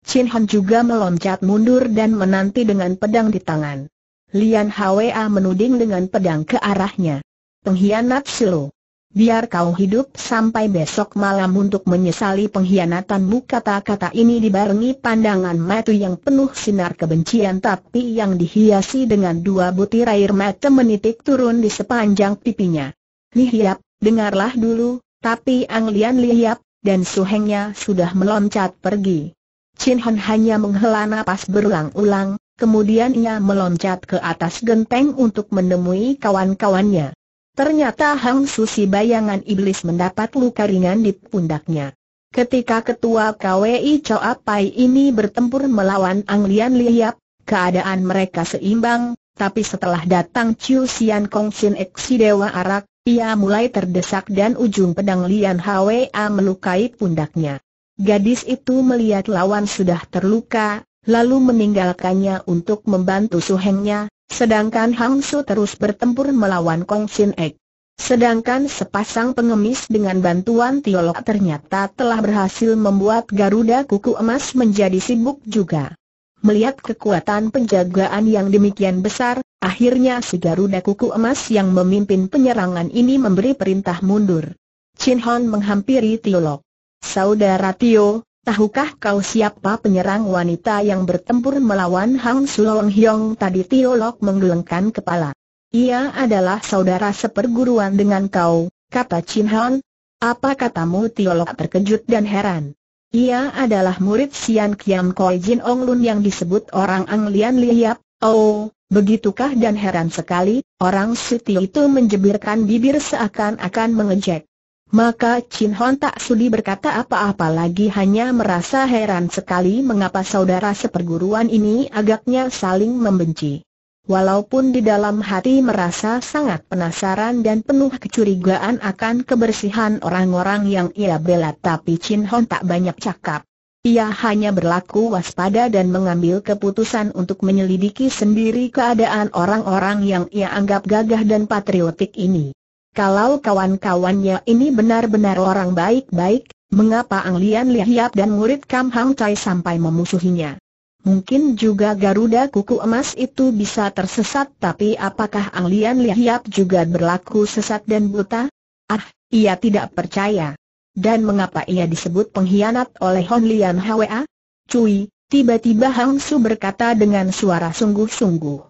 Chin Han juga meloncat mundur dan menanti dengan pedang di tangan. Lian Hwa menuding dengan pedang ke arahnya. Pengkhianat Silo biar kau hidup sampai besok malam untuk menyesali pengkhianatanmu kata-kata ini dibarengi pandangan mata yang penuh sinar kebencian tapi yang dihiasi dengan dua butir air mata menitik turun di sepanjang pipinya. Lihiap, dengarlah dulu, tapi anglian Lian lihiap, dan suhengnya sudah meloncat pergi. Chin Han hanya menghela napas berulang-ulang, kemudian ia meloncat ke atas genteng untuk menemui kawan-kawannya. Ternyata Hang Susi bayangan iblis mendapat luka ringan di pundaknya. Ketika ketua KWI Choa Pai ini bertempur melawan Ang Lian Liap, keadaan mereka seimbang, tapi setelah datang Chiu Sian Kong Sin Si Dewa Arak, ia mulai terdesak dan ujung pedang Lian Hwa melukai pundaknya. Gadis itu melihat lawan sudah terluka, lalu meninggalkannya untuk membantu suhengnya, Sedangkan Hang Su terus bertempur melawan Kong Sin Ek. Sedangkan sepasang pengemis dengan bantuan Tiolok ternyata telah berhasil membuat Garuda Kuku Emas menjadi sibuk juga. Melihat kekuatan penjagaan yang demikian besar, akhirnya si Garuda Kuku Emas yang memimpin penyerangan ini memberi perintah mundur. Chin Hon menghampiri Tiolok. Saudara Tio, Tahukah kau siapa penyerang wanita yang bertempur melawan Hang Sulong Hyong tadi Tiolok menggelengkan kepala. Ia adalah saudara seperguruan dengan kau, kata Chin Han. Apa katamu Tiolok terkejut dan heran. Ia adalah murid Sian Kiam Koi Jin Ong Lun yang disebut orang Ang Lian Liap. Oh, begitukah dan heran sekali, orang Siti itu menjebirkan bibir seakan-akan mengejek. Maka Chin Hon tak sudi berkata apa-apa lagi hanya merasa heran sekali mengapa saudara seperguruan ini agaknya saling membenci. Walaupun di dalam hati merasa sangat penasaran dan penuh kecurigaan akan kebersihan orang-orang yang ia bela tapi Chin Hon tak banyak cakap. Ia hanya berlaku waspada dan mengambil keputusan untuk menyelidiki sendiri keadaan orang-orang yang ia anggap gagah dan patriotik ini. Kalau kawan-kawannya ini benar-benar orang baik-baik, mengapa Ang Lian Lihiap dan murid Kam Hang Chai sampai memusuhinya? Mungkin juga Garuda Kuku Emas itu bisa tersesat tapi apakah Ang Lian Lihiap juga berlaku sesat dan buta? Ah, ia tidak percaya. Dan mengapa ia disebut pengkhianat oleh Hon Lian Hwa? Cui, tiba-tiba Hang Su berkata dengan suara sungguh-sungguh.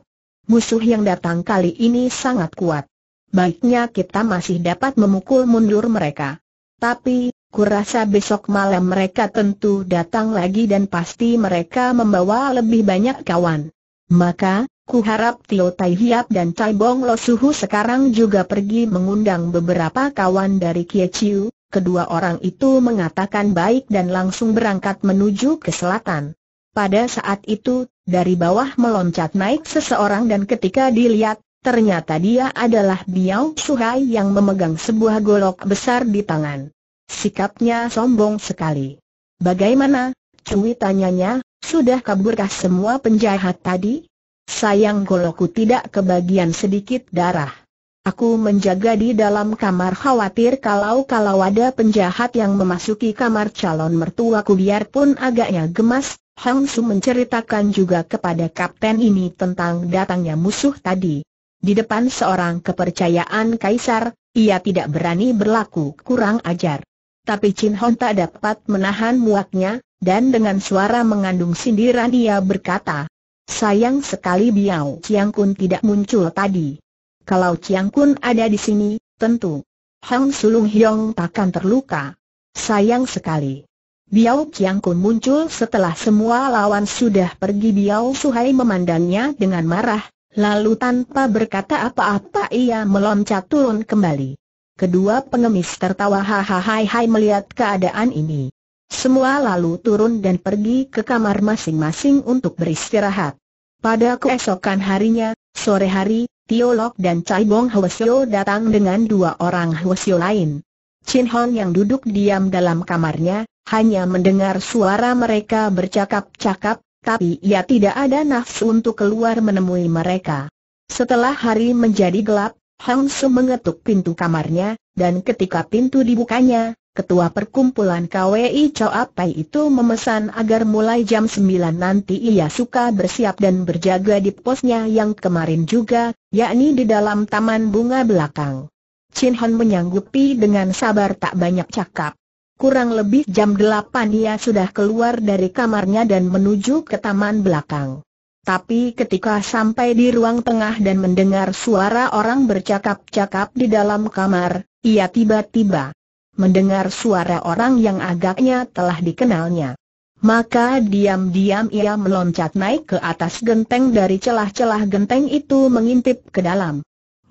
Musuh yang datang kali ini sangat kuat baiknya kita masih dapat memukul mundur mereka. Tapi, kurasa besok malam mereka tentu datang lagi dan pasti mereka membawa lebih banyak kawan. Maka, ku harap Tio Tai Hiap dan Cai Bong Lo Suhu sekarang juga pergi mengundang beberapa kawan dari Kie Chiu. Kedua orang itu mengatakan baik dan langsung berangkat menuju ke selatan. Pada saat itu, dari bawah meloncat naik seseorang dan ketika dilihat, Ternyata dia adalah Biao Suhai yang memegang sebuah golok besar di tangan. Sikapnya sombong sekali. Bagaimana? Cui tanyanya, sudah kaburkah semua penjahat tadi? Sayang golokku tidak kebagian sedikit darah. Aku menjaga di dalam kamar khawatir kalau-kalau ada penjahat yang memasuki kamar calon mertuaku biarpun agaknya gemas, Hang Su menceritakan juga kepada kapten ini tentang datangnya musuh tadi. Di depan seorang kepercayaan kaisar, ia tidak berani berlaku kurang ajar. Tapi Chin Hon tak dapat menahan muaknya, dan dengan suara mengandung sindiran ia berkata, Sayang sekali Biao Chiang Kun tidak muncul tadi. Kalau Chiang Kun ada di sini, tentu Hang Sulung Hyong takkan terluka. Sayang sekali. Biao Chiang Kun muncul setelah semua lawan sudah pergi Biao Suhai memandangnya dengan marah, Lalu tanpa berkata apa-apa ia meloncat turun kembali. Kedua pengemis tertawa hahaha melihat keadaan ini. Semua lalu turun dan pergi ke kamar masing-masing untuk beristirahat. Pada keesokan harinya, sore hari, Tio Lok dan Cai Bong Hwasyo datang dengan dua orang Hwasyo lain. Chin Hon yang duduk diam dalam kamarnya, hanya mendengar suara mereka bercakap-cakap, tapi ia tidak ada nafsu untuk keluar menemui mereka. Setelah hari menjadi gelap, Hang Su mengetuk pintu kamarnya, dan ketika pintu dibukanya, ketua perkumpulan KWI Chow Apai itu memesan agar mulai jam 9 nanti ia suka bersiap dan berjaga di posnya yang kemarin juga, yakni di dalam taman bunga belakang. Chin Han menyanggupi dengan sabar tak banyak cakap. Kurang lebih jam 8 ia sudah keluar dari kamarnya dan menuju ke taman belakang. Tapi ketika sampai di ruang tengah dan mendengar suara orang bercakap-cakap di dalam kamar, ia tiba-tiba mendengar suara orang yang agaknya telah dikenalnya. Maka diam-diam ia meloncat naik ke atas genteng dari celah-celah genteng itu mengintip ke dalam.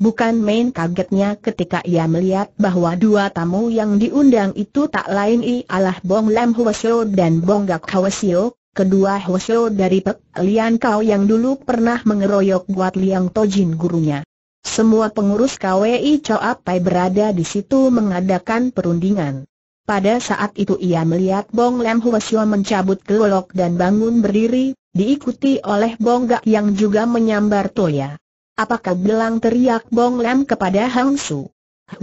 Bukan main kagetnya ketika ia melihat bahwa dua tamu yang diundang itu tak lain ialah Bong Lam Hwasyo dan Bong Gak Hwasyo, kedua Hwasyo dari Pek Lian Kau yang dulu pernah mengeroyok buat Liang Tojin gurunya. Semua pengurus KWI Choa Pai berada di situ mengadakan perundingan. Pada saat itu ia melihat Bong Lam Hwasyo mencabut gelolok dan bangun berdiri, diikuti oleh Bong Gak yang juga menyambar Toya. Apakah gelang teriak Bong Lam kepada Hang Su?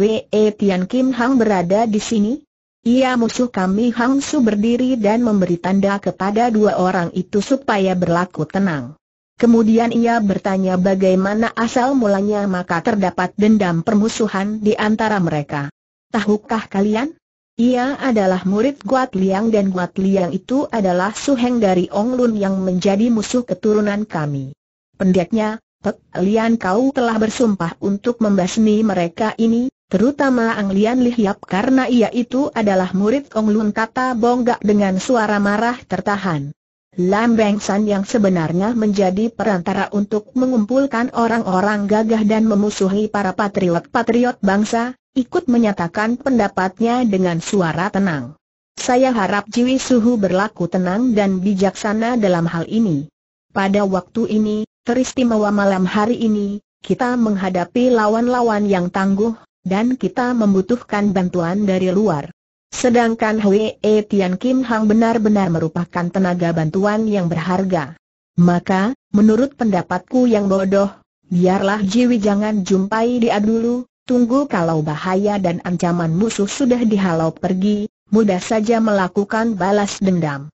Wee Tian Kim Hang berada di sini? Ia musuh kami Hang Su berdiri dan memberi tanda kepada dua orang itu supaya berlaku tenang. Kemudian ia bertanya bagaimana asal mulanya maka terdapat dendam permusuhan di antara mereka. Tahukah kalian? Ia adalah murid Guat Liang dan Guat Liang itu adalah suheng dari Ong Lun yang menjadi musuh keturunan kami. Pendeknya, Pek Lian kau telah bersumpah untuk membasmi mereka ini, terutama Ang Lian Lihiap karena ia itu adalah murid Ong Lun kata bonggak dengan suara marah tertahan. Lam Beng San yang sebenarnya menjadi perantara untuk mengumpulkan orang-orang gagah dan memusuhi para patriot-patriot bangsa, ikut menyatakan pendapatnya dengan suara tenang. Saya harap Jiwi Suhu berlaku tenang dan bijaksana dalam hal ini. Pada waktu ini, Teristimewa malam hari ini, kita menghadapi lawan-lawan yang tangguh, dan kita membutuhkan bantuan dari luar. Sedangkan Hwee Tian Kim Hang benar-benar merupakan tenaga bantuan yang berharga. Maka, menurut pendapatku yang bodoh, biarlah Jiwi jangan jumpai dia dulu, tunggu kalau bahaya dan ancaman musuh sudah dihalau pergi, mudah saja melakukan balas dendam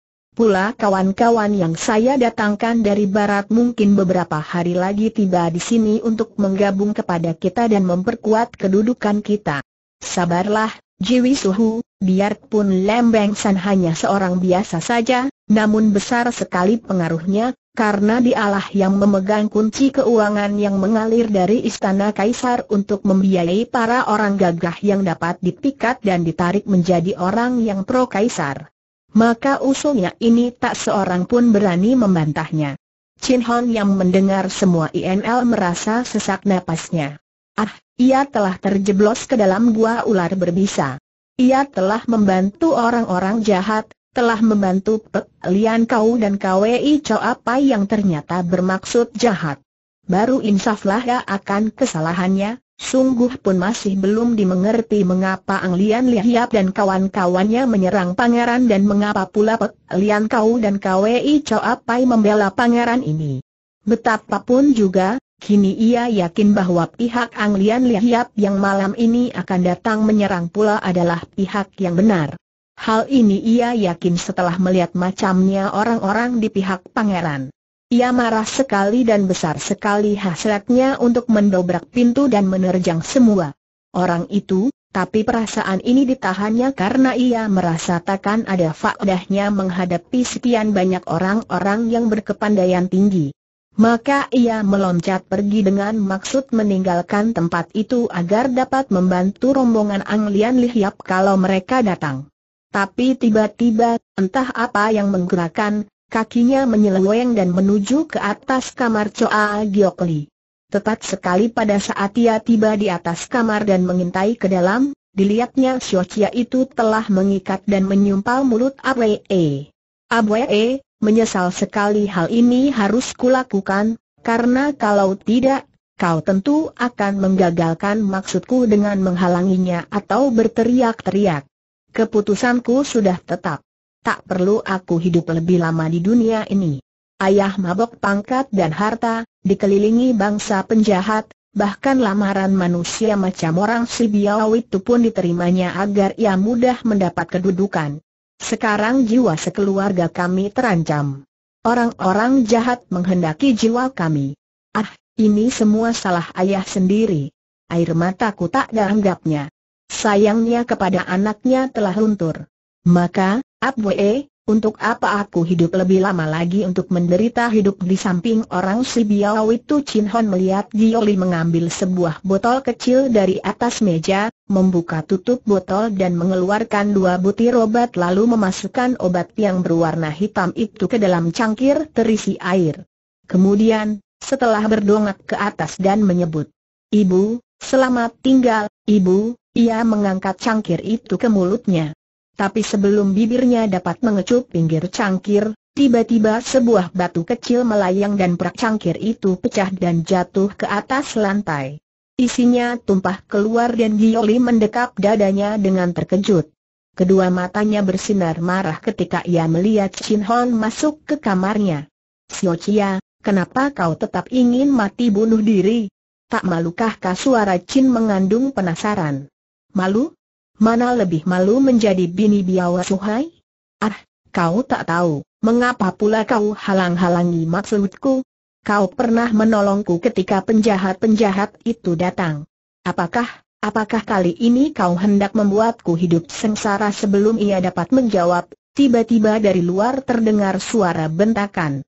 pula kawan-kawan yang saya datangkan dari barat mungkin beberapa hari lagi tiba di sini untuk menggabung kepada kita dan memperkuat kedudukan kita. Sabarlah, Jiwi Suhu, biarpun Lembeng San hanya seorang biasa saja, namun besar sekali pengaruhnya, karena dialah yang memegang kunci keuangan yang mengalir dari Istana Kaisar untuk membiayai para orang gagah yang dapat dipikat dan ditarik menjadi orang yang pro-Kaisar maka usulnya ini tak seorang pun berani membantahnya. Chin Hon yang mendengar semua INL merasa sesak napasnya. Ah, ia telah terjeblos ke dalam gua ular berbisa. Ia telah membantu orang-orang jahat, telah membantu Pek Lian Kau dan KWI Cho apa yang ternyata bermaksud jahat. Baru insaflah ya akan kesalahannya, Sungguh pun masih belum dimengerti mengapa Ang Lian Lihiap dan kawan-kawannya menyerang pangeran dan mengapa pula Pek Lian Kau dan KWI Chow Pai membela pangeran ini. Betapapun juga, kini ia yakin bahwa pihak Ang Lian Lihiap yang malam ini akan datang menyerang pula adalah pihak yang benar. Hal ini ia yakin setelah melihat macamnya orang-orang di pihak pangeran. Ia marah sekali dan besar sekali hasratnya untuk mendobrak pintu dan menerjang semua orang itu, tapi perasaan ini ditahannya karena ia merasa takkan ada faedahnya menghadapi sekian banyak orang-orang yang berkepandaian tinggi. Maka ia meloncat pergi dengan maksud meninggalkan tempat itu agar dapat membantu rombongan Anglian Lihiap kalau mereka datang. Tapi tiba-tiba, entah apa yang menggerakkan, kakinya menyeleweng dan menuju ke atas kamar Choa Giokli. Tepat sekali pada saat ia tiba di atas kamar dan mengintai ke dalam, dilihatnya Xiao Chia itu telah mengikat dan menyumpal mulut Abwee. Abwee, menyesal sekali hal ini harus kulakukan, karena kalau tidak, kau tentu akan menggagalkan maksudku dengan menghalanginya atau berteriak-teriak. Keputusanku sudah tetap tak perlu aku hidup lebih lama di dunia ini. Ayah mabok pangkat dan harta, dikelilingi bangsa penjahat, bahkan lamaran manusia macam orang si itu pun diterimanya agar ia mudah mendapat kedudukan. Sekarang jiwa sekeluarga kami terancam. Orang-orang jahat menghendaki jiwa kami. Ah, ini semua salah ayah sendiri. Air mataku tak dianggapnya. Sayangnya kepada anaknya telah luntur. Maka, Abwe, untuk apa aku hidup lebih lama lagi untuk menderita hidup di samping orang si Biao itu Chin Hon melihat Jioli mengambil sebuah botol kecil dari atas meja, membuka tutup botol dan mengeluarkan dua butir obat lalu memasukkan obat yang berwarna hitam itu ke dalam cangkir terisi air. Kemudian, setelah berdongak ke atas dan menyebut, Ibu, selamat tinggal, Ibu, ia mengangkat cangkir itu ke mulutnya. Tapi sebelum bibirnya dapat mengecup pinggir cangkir, tiba-tiba sebuah batu kecil melayang dan perak cangkir itu pecah dan jatuh ke atas lantai. Isinya tumpah keluar dan Gioli mendekap dadanya dengan terkejut. Kedua matanya bersinar marah ketika ia melihat Chin Hon masuk ke kamarnya. Xiao Chia, kenapa kau tetap ingin mati bunuh diri? Tak malukahkah suara Chin mengandung penasaran? Malu? Mana lebih malu menjadi bini biawa suhai? Ah, kau tak tahu, mengapa pula kau halang-halangi maksudku? Kau pernah menolongku ketika penjahat-penjahat itu datang. Apakah, apakah kali ini kau hendak membuatku hidup sengsara sebelum ia dapat menjawab? Tiba-tiba dari luar terdengar suara bentakan.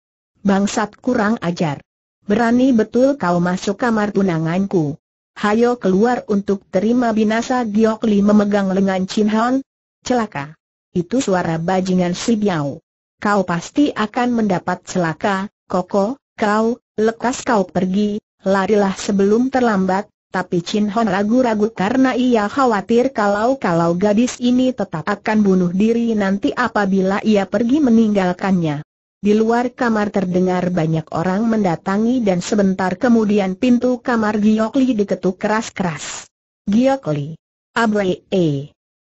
Bangsat kurang ajar. Berani betul kau masuk kamar tunanganku hayo keluar untuk terima binasa Giok Li memegang lengan Chin Han. Celaka. Itu suara bajingan si Biao. Kau pasti akan mendapat celaka, Koko, kau, lekas kau pergi, larilah sebelum terlambat, tapi Chin Hon ragu-ragu karena ia khawatir kalau-kalau gadis ini tetap akan bunuh diri nanti apabila ia pergi meninggalkannya. Di luar kamar terdengar banyak orang mendatangi dan sebentar kemudian pintu kamar Giokli diketuk keras-keras. Giokli. Abre.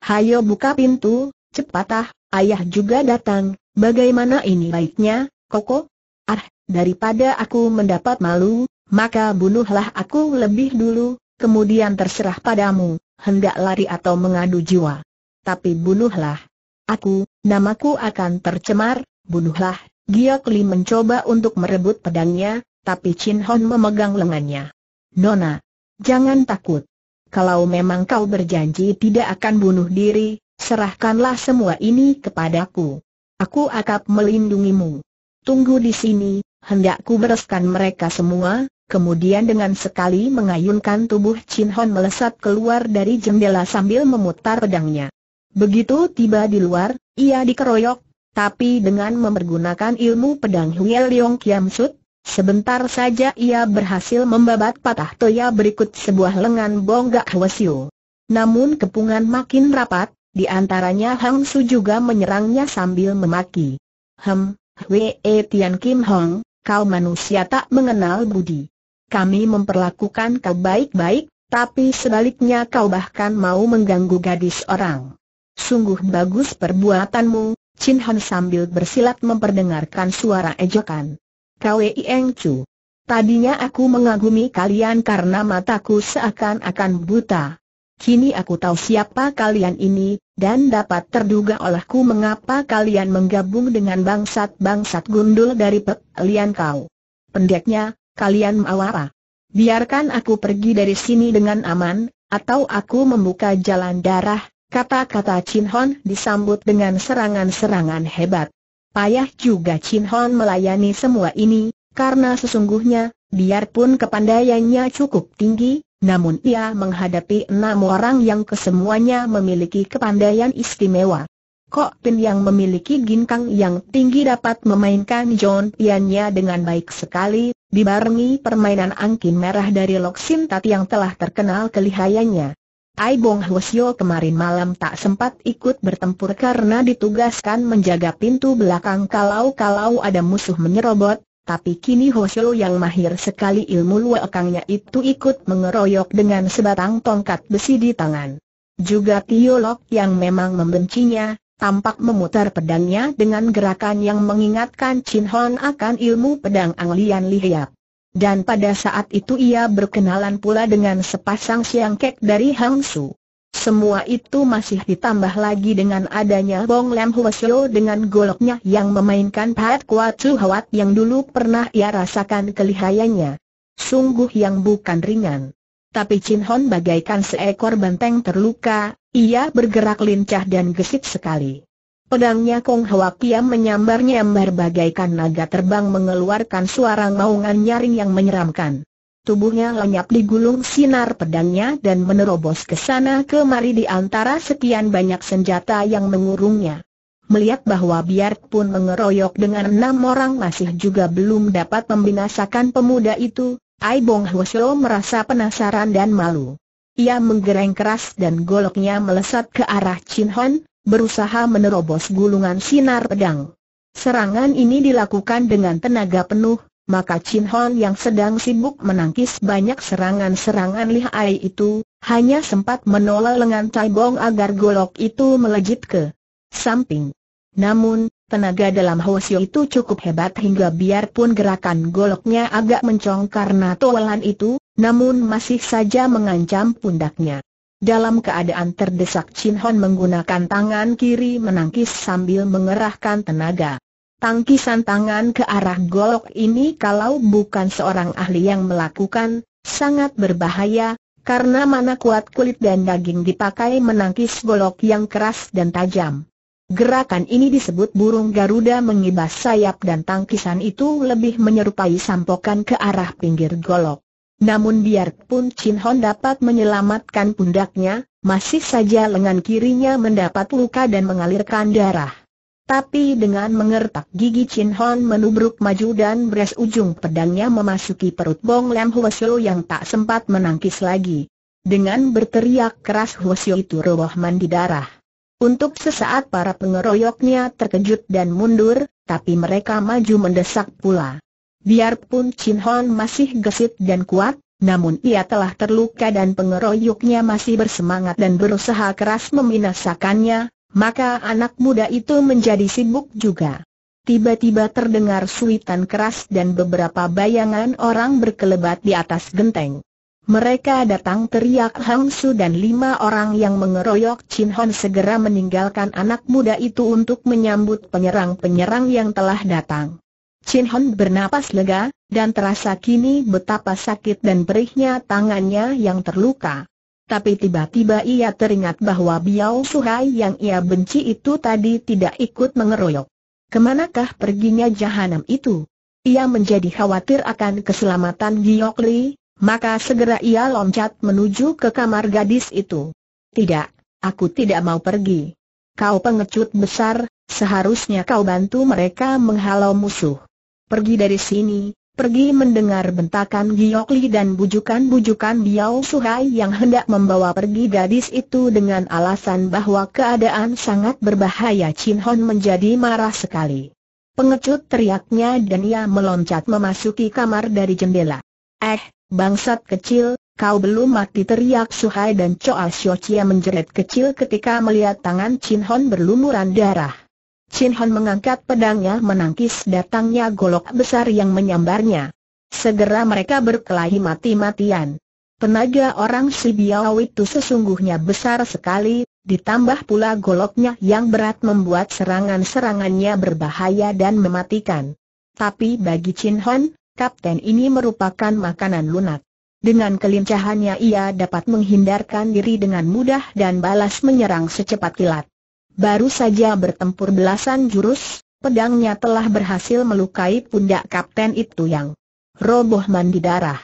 Hayo buka pintu, cepatah, ayah juga datang, bagaimana ini baiknya, Koko? Ah, daripada aku mendapat malu, maka bunuhlah aku lebih dulu, kemudian terserah padamu, hendak lari atau mengadu jiwa. Tapi bunuhlah. Aku, namaku akan tercemar, bunuhlah Giok Li mencoba untuk merebut pedangnya, tapi Chin Hon memegang lengannya. Nona, jangan takut. Kalau memang kau berjanji tidak akan bunuh diri, serahkanlah semua ini kepadaku. Aku akan melindungimu. Tunggu di sini, hendakku bereskan mereka semua, Kemudian dengan sekali mengayunkan tubuh Chin Hon melesat keluar dari jendela sambil memutar pedangnya. Begitu tiba di luar, ia dikeroyok tapi dengan mempergunakan ilmu pedang Hui Leong Kiam Sut, sebentar saja ia berhasil membabat patah toya berikut sebuah lengan bonggak Hwasyu. Namun kepungan makin rapat, di antaranya Hang Su juga menyerangnya sambil memaki. Hem, Wei e Tian Kim Hong, kau manusia tak mengenal budi. Kami memperlakukan kau baik-baik, tapi sebaliknya kau bahkan mau mengganggu gadis orang. Sungguh bagus perbuatanmu, Chin Han sambil bersilat memperdengarkan suara ejekan. Kwei Eng Chu. Tadinya aku mengagumi kalian karena mataku seakan-akan buta. Kini aku tahu siapa kalian ini, dan dapat terduga olehku mengapa kalian menggabung dengan bangsat-bangsat gundul dari Pelian Kau. Pendeknya, kalian mau apa? Biarkan aku pergi dari sini dengan aman, atau aku membuka jalan darah, Kata-kata Chin Hon disambut dengan serangan-serangan hebat. Payah juga Chin Hon melayani semua ini, karena sesungguhnya, biarpun kepandaiannya cukup tinggi, namun ia menghadapi enam orang yang kesemuanya memiliki kepandaian istimewa. Kok Pin yang memiliki ginkang yang tinggi dapat memainkan John Piannya dengan baik sekali, dibarengi permainan angkin merah dari Loksin Tat yang telah terkenal kelihayannya. Ai Bong Hwasyo kemarin malam tak sempat ikut bertempur karena ditugaskan menjaga pintu belakang kalau-kalau ada musuh menyerobot, tapi kini Hwasyo yang mahir sekali ilmu luakangnya itu ikut mengeroyok dengan sebatang tongkat besi di tangan. Juga Tio Lok yang memang membencinya, tampak memutar pedangnya dengan gerakan yang mengingatkan Chin Hon akan ilmu pedang Anglian Lihiap. Dan pada saat itu ia berkenalan pula dengan sepasang siang siangkek dari Hangsu. Semua itu masih ditambah lagi dengan adanya Bong Lam Hwasyo dengan goloknya yang memainkan Pat kuat Chu Hwat yang dulu pernah ia rasakan kelihayanya. Sungguh yang bukan ringan. Tapi Chin Hon bagaikan seekor benteng terluka, ia bergerak lincah dan gesit sekali. Pedangnya Kong Hwa Kiam menyambar-nyambar bagaikan naga terbang mengeluarkan suara maungan nyaring yang menyeramkan. Tubuhnya lenyap digulung sinar pedangnya dan menerobos ke sana kemari di antara sekian banyak senjata yang mengurungnya. Melihat bahwa biarpun mengeroyok dengan enam orang masih juga belum dapat membinasakan pemuda itu, Ai Bong Hwasyo merasa penasaran dan malu. Ia menggereng keras dan goloknya melesat ke arah Chin Hon, berusaha menerobos gulungan sinar pedang. Serangan ini dilakukan dengan tenaga penuh, maka Chin Hon yang sedang sibuk menangkis banyak serangan-serangan li lihai itu, hanya sempat menolak lengan Cai Bong agar golok itu melejit ke samping. Namun, tenaga dalam Siu itu cukup hebat hingga biarpun gerakan goloknya agak mencong karena tolan itu, namun masih saja mengancam pundaknya. Dalam keadaan terdesak Chin Hon menggunakan tangan kiri menangkis sambil mengerahkan tenaga. Tangkisan tangan ke arah golok ini kalau bukan seorang ahli yang melakukan, sangat berbahaya, karena mana kuat kulit dan daging dipakai menangkis golok yang keras dan tajam. Gerakan ini disebut burung Garuda mengibas sayap dan tangkisan itu lebih menyerupai sampokan ke arah pinggir golok. Namun biarpun Chin Hon dapat menyelamatkan pundaknya, masih saja lengan kirinya mendapat luka dan mengalirkan darah. Tapi dengan mengertak gigi Chin Hon menubruk maju dan beres ujung pedangnya memasuki perut Bong Lam Huosyo yang tak sempat menangkis lagi. Dengan berteriak keras Huosyo itu roboh mandi darah. Untuk sesaat para pengeroyoknya terkejut dan mundur, tapi mereka maju mendesak pula. Biarpun Chin Hon masih gesit dan kuat, namun ia telah terluka dan pengeroyoknya masih bersemangat dan berusaha keras membinasakannya, maka anak muda itu menjadi sibuk juga. Tiba-tiba terdengar suitan keras dan beberapa bayangan orang berkelebat di atas genteng. Mereka datang teriak Hang Su dan lima orang yang mengeroyok Chin Hon segera meninggalkan anak muda itu untuk menyambut penyerang-penyerang yang telah datang. Chin Hon bernapas lega, dan terasa kini betapa sakit dan perihnya tangannya yang terluka. Tapi tiba-tiba ia teringat bahwa Biao Suhai yang ia benci itu tadi tidak ikut mengeroyok. Kemanakah perginya jahanam itu? Ia menjadi khawatir akan keselamatan Giok Li, maka segera ia loncat menuju ke kamar gadis itu. Tidak, aku tidak mau pergi. Kau pengecut besar, seharusnya kau bantu mereka menghalau musuh pergi dari sini, pergi mendengar bentakan Giok Li dan bujukan-bujukan Biao Suhai yang hendak membawa pergi gadis itu dengan alasan bahwa keadaan sangat berbahaya Chin Hon menjadi marah sekali. Pengecut teriaknya dan ia meloncat memasuki kamar dari jendela. Eh, bangsat kecil, kau belum mati teriak Suhai dan Choa Xiao menjerit kecil ketika melihat tangan Chin Hon berlumuran darah. Chin Hon mengangkat pedangnya menangkis datangnya golok besar yang menyambarnya. Segera mereka berkelahi mati-matian. Tenaga orang si Biao itu sesungguhnya besar sekali, ditambah pula goloknya yang berat membuat serangan-serangannya berbahaya dan mematikan. Tapi bagi Chin Hon, kapten ini merupakan makanan lunak. Dengan kelincahannya ia dapat menghindarkan diri dengan mudah dan balas menyerang secepat kilat baru saja bertempur belasan jurus, pedangnya telah berhasil melukai pundak kapten itu yang roboh mandi darah.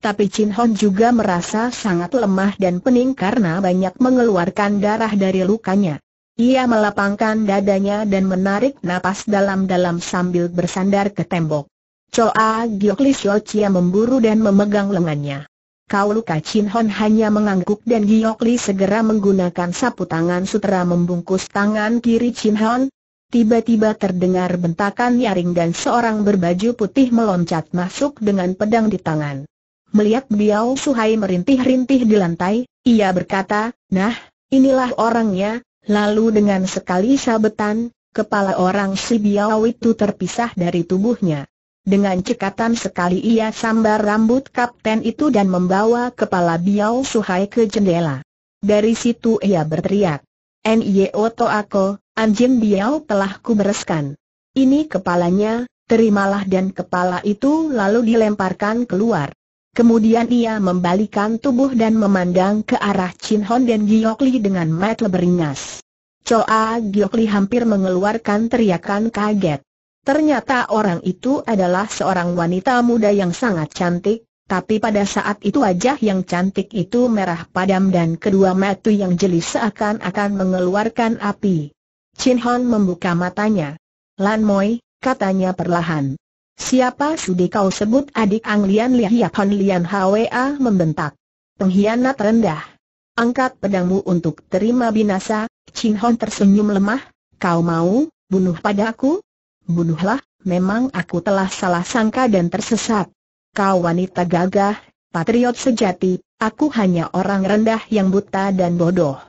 Tapi Chin Hon juga merasa sangat lemah dan pening karena banyak mengeluarkan darah dari lukanya. Ia melapangkan dadanya dan menarik napas dalam-dalam sambil bersandar ke tembok. Choa Giok Li Chia memburu dan memegang lengannya. Kau Luka Chin Hon hanya mengangguk dan Giok Li segera menggunakan sapu tangan sutera membungkus tangan kiri Chin Hon. Tiba-tiba terdengar bentakan nyaring dan seorang berbaju putih meloncat masuk dengan pedang di tangan. Melihat Biao Suhai merintih-rintih di lantai, ia berkata, Nah, inilah orangnya, lalu dengan sekali sabetan, kepala orang si Biao itu terpisah dari tubuhnya. Dengan cekatan sekali ia sambar rambut kapten itu dan membawa kepala Biao Suhai ke jendela. Dari situ ia berteriak. Nio to Ako, anjing Biao telah kubereskan. Ini kepalanya, terimalah dan kepala itu lalu dilemparkan keluar. Kemudian ia membalikan tubuh dan memandang ke arah Chin Hon dan Giok Li dengan mata beringas. Choa Giok Li hampir mengeluarkan teriakan kaget. Ternyata orang itu adalah seorang wanita muda yang sangat cantik, tapi pada saat itu wajah yang cantik itu merah padam dan kedua mata yang jeli seakan-akan mengeluarkan api. Chin Hon membuka matanya. Lan Moi, katanya perlahan. Siapa sudi kau sebut adik Ang Lian Liap Hon Lian Hwa membentak. Pengkhianat rendah. Angkat pedangmu untuk terima binasa, Chin Hon tersenyum lemah. Kau mau, bunuh padaku? bunuhlah, memang aku telah salah sangka dan tersesat. Kau wanita gagah, patriot sejati, aku hanya orang rendah yang buta dan bodoh.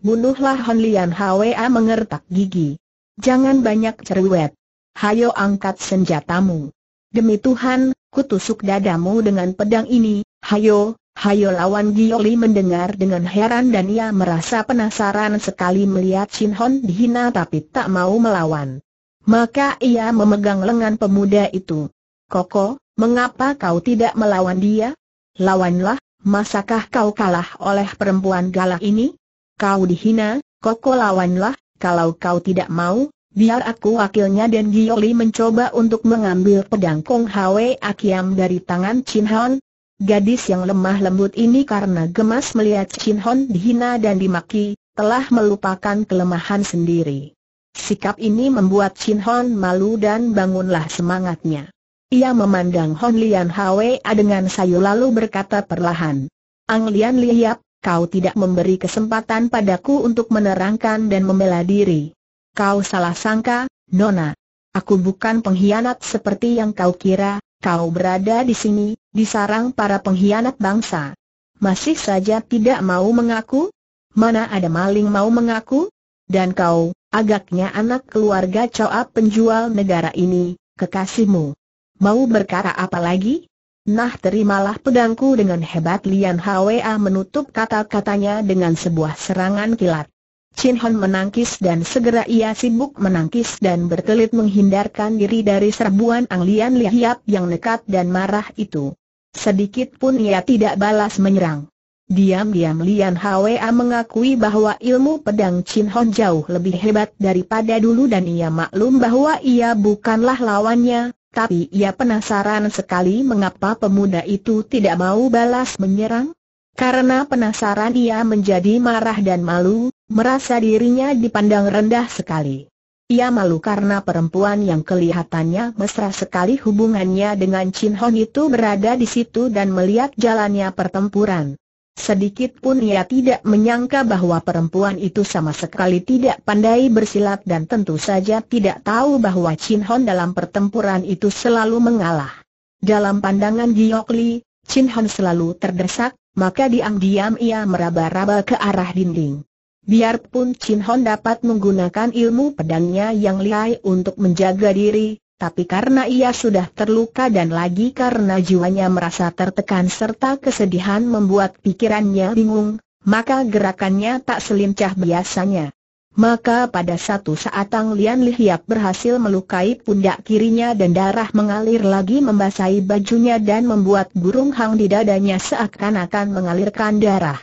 Bunuhlah Hon Lian Hwa mengertak gigi. Jangan banyak cerewet. Hayo angkat senjatamu. Demi Tuhan, kutusuk dadamu dengan pedang ini, hayo, Hayo lawan Gioli mendengar dengan heran dan ia merasa penasaran sekali melihat Shin Hon dihina tapi tak mau melawan. Maka ia memegang lengan pemuda itu. Koko, mengapa kau tidak melawan dia? Lawanlah, masakah kau kalah oleh perempuan galak ini? Kau dihina, Koko lawanlah, kalau kau tidak mau, biar aku wakilnya dan Gioli mencoba untuk mengambil pedang Kong Hwe Akiam dari tangan Chin Hon. Gadis yang lemah lembut ini karena gemas melihat Chin Hon dihina dan dimaki, telah melupakan kelemahan sendiri. Sikap ini membuat Chin Hon malu dan bangunlah semangatnya. Ia memandang Hon Lian Hwa dengan sayu lalu berkata perlahan. Ang Lian Liap, kau tidak memberi kesempatan padaku untuk menerangkan dan membela diri. Kau salah sangka, Nona. Aku bukan pengkhianat seperti yang kau kira, kau berada di sini, di sarang para pengkhianat bangsa. Masih saja tidak mau mengaku? Mana ada maling mau mengaku? Dan kau, agaknya anak keluarga Coa penjual negara ini, kekasihmu. Mau berkara apa lagi? Nah terimalah pedangku dengan hebat Lian Hwa menutup kata-katanya dengan sebuah serangan kilat. Chin Hon menangkis dan segera ia sibuk menangkis dan berkelit menghindarkan diri dari serbuan Ang Lian Lihiap yang nekat dan marah itu. Sedikit pun ia tidak balas menyerang. Diam-diam Lian Hwa mengakui bahwa ilmu pedang Chin Hon jauh lebih hebat daripada dulu dan ia maklum bahwa ia bukanlah lawannya, tapi ia penasaran sekali mengapa pemuda itu tidak mau balas menyerang. Karena penasaran ia menjadi marah dan malu, merasa dirinya dipandang rendah sekali. Ia malu karena perempuan yang kelihatannya mesra sekali hubungannya dengan Chin Hon itu berada di situ dan melihat jalannya pertempuran. Sedikit pun ia tidak menyangka bahwa perempuan itu sama sekali tidak pandai bersilat dan tentu saja tidak tahu bahwa Chin Hon dalam pertempuran itu selalu mengalah. Dalam pandangan Giok Li, Chin Hon selalu terdesak, maka diam-diam ia meraba-raba ke arah dinding. Biarpun Chin Hon dapat menggunakan ilmu pedangnya yang lihai untuk menjaga diri, tapi karena ia sudah terluka dan lagi karena jiwanya merasa tertekan serta kesedihan membuat pikirannya bingung, maka gerakannya tak selincah biasanya. Maka pada satu saat Tang Lian Lihiap berhasil melukai pundak kirinya dan darah mengalir lagi membasahi bajunya dan membuat burung hang di dadanya seakan-akan mengalirkan darah.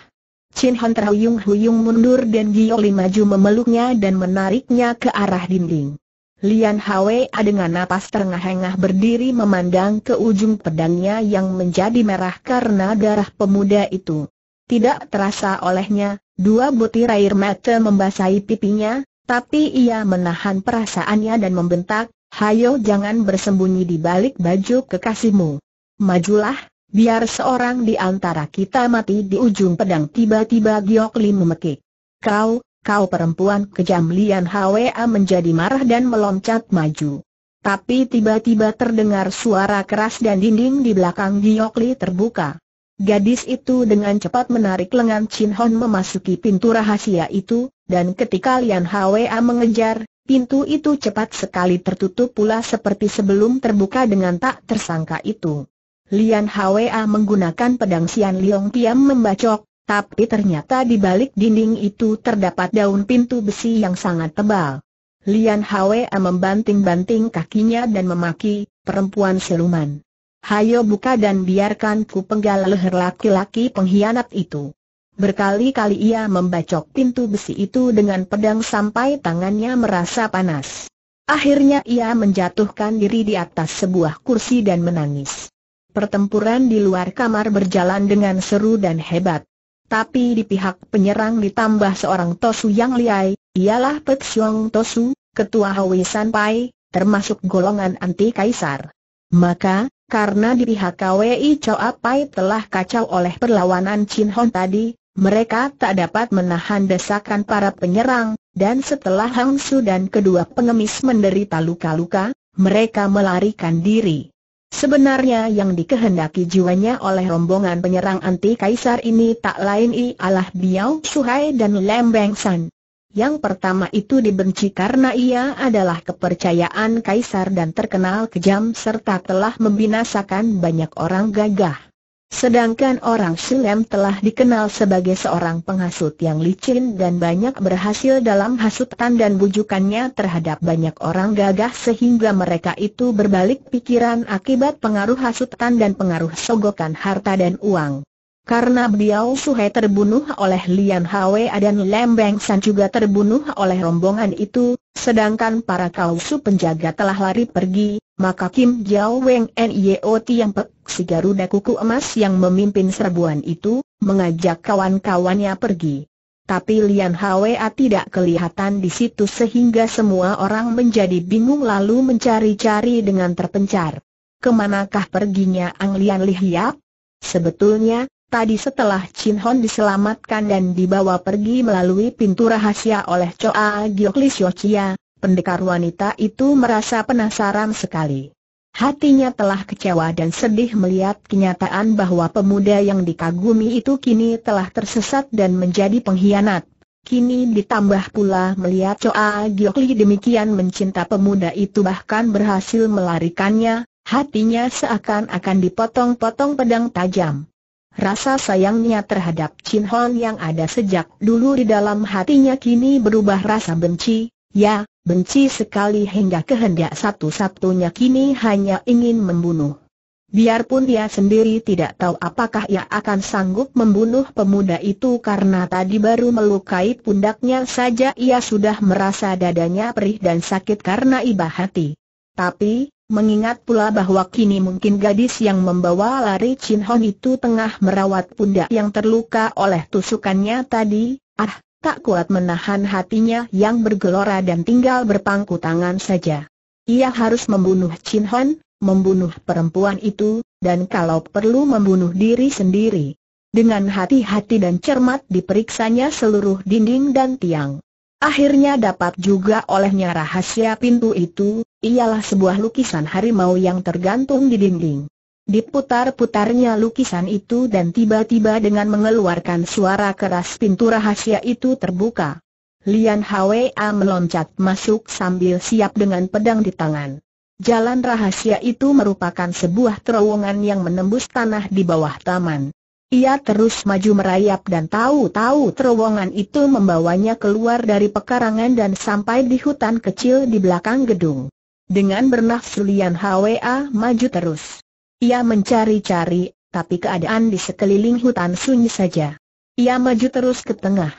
Chin Han terhuyung-huyung mundur dan Gio Li maju memeluknya dan menariknya ke arah dinding. Lian Hwe dengan napas terengah-engah berdiri memandang ke ujung pedangnya yang menjadi merah karena darah pemuda itu. Tidak terasa olehnya, dua butir air mata membasahi pipinya, tapi ia menahan perasaannya dan membentak, Hayo jangan bersembunyi di balik baju kekasihmu. Majulah, biar seorang di antara kita mati di ujung pedang tiba-tiba Giok Lim memekik. Kau, Kau perempuan kejam Lian Hwa menjadi marah dan meloncat maju. Tapi tiba-tiba terdengar suara keras dan dinding di belakang Giokli terbuka. Gadis itu dengan cepat menarik lengan Chin Hon memasuki pintu rahasia itu, dan ketika Lian Hwa mengejar, pintu itu cepat sekali tertutup pula seperti sebelum terbuka dengan tak tersangka itu. Lian Hwa menggunakan pedang Sian Liong Piam membacok, tapi ternyata di balik dinding itu terdapat daun pintu besi yang sangat tebal. Lian Hwa membanting-banting kakinya dan memaki, perempuan siluman. Hayo buka dan biarkan ku penggal leher laki-laki pengkhianat itu. Berkali-kali ia membacok pintu besi itu dengan pedang sampai tangannya merasa panas. Akhirnya ia menjatuhkan diri di atas sebuah kursi dan menangis. Pertempuran di luar kamar berjalan dengan seru dan hebat. Tapi di pihak penyerang ditambah seorang Tosu yang liai, ialah Pek Siong Tosu, ketua Hwi San Pai, termasuk golongan anti kaisar. Maka, karena di pihak KWI Choa Pai telah kacau oleh perlawanan Chin Hon tadi, mereka tak dapat menahan desakan para penyerang, dan setelah Hang Su dan kedua pengemis menderita luka-luka, mereka melarikan diri. Sebenarnya yang dikehendaki jiwanya oleh rombongan penyerang anti kaisar ini tak lain ialah Biao Suhai dan Lem Beng San. Yang pertama itu dibenci karena ia adalah kepercayaan kaisar dan terkenal kejam serta telah membinasakan banyak orang gagah. Sedangkan orang Silem telah dikenal sebagai seorang penghasut yang licin dan banyak berhasil dalam hasutan dan bujukannya terhadap banyak orang gagah sehingga mereka itu berbalik pikiran akibat pengaruh hasutan dan pengaruh sogokan harta dan uang. Karena beliau Suhe terbunuh oleh Lian Hwe dan Lembeng Beng San juga terbunuh oleh rombongan itu, sedangkan para kausu penjaga telah lari pergi, maka Kim Jiao Weng Niot yang pek si Garuda Kuku Emas yang memimpin serbuan itu, mengajak kawan-kawannya pergi. Tapi Lian Hwe tidak kelihatan di situ sehingga semua orang menjadi bingung lalu mencari-cari dengan terpencar. Kemanakah perginya Ang Lian Lihiap? Sebetulnya, Tadi setelah Chin Hon diselamatkan dan dibawa pergi melalui pintu rahasia oleh Choa Giok Li Chia, pendekar wanita itu merasa penasaran sekali. Hatinya telah kecewa dan sedih melihat kenyataan bahwa pemuda yang dikagumi itu kini telah tersesat dan menjadi pengkhianat. Kini ditambah pula melihat Choa Giok Li demikian mencinta pemuda itu bahkan berhasil melarikannya, hatinya seakan-akan dipotong-potong pedang tajam. Rasa sayangnya terhadap Chin Hon yang ada sejak dulu di dalam hatinya kini berubah rasa benci, ya, benci sekali hingga kehendak satu-satunya kini hanya ingin membunuh. Biarpun dia sendiri tidak tahu apakah ia akan sanggup membunuh pemuda itu karena tadi baru melukai pundaknya saja ia sudah merasa dadanya perih dan sakit karena iba hati. Tapi, Mengingat pula bahwa kini mungkin gadis yang membawa lari Chin Hon itu tengah merawat pundak yang terluka oleh tusukannya tadi, ah, tak kuat menahan hatinya yang bergelora dan tinggal berpangku tangan saja. Ia harus membunuh Chin Hon, membunuh perempuan itu, dan kalau perlu membunuh diri sendiri. Dengan hati-hati dan cermat diperiksanya seluruh dinding dan tiang. Akhirnya dapat juga olehnya rahasia pintu itu, ialah sebuah lukisan harimau yang tergantung di dinding. Diputar-putarnya lukisan itu dan tiba-tiba dengan mengeluarkan suara keras pintu rahasia itu terbuka. Lian Hwa meloncat masuk sambil siap dengan pedang di tangan. Jalan rahasia itu merupakan sebuah terowongan yang menembus tanah di bawah taman. Ia terus maju merayap dan tahu-tahu terowongan itu membawanya keluar dari pekarangan dan sampai di hutan kecil di belakang gedung. Dengan bernafsu Lian Hwa maju terus. Ia mencari-cari, tapi keadaan di sekeliling hutan sunyi saja. Ia maju terus ke tengah.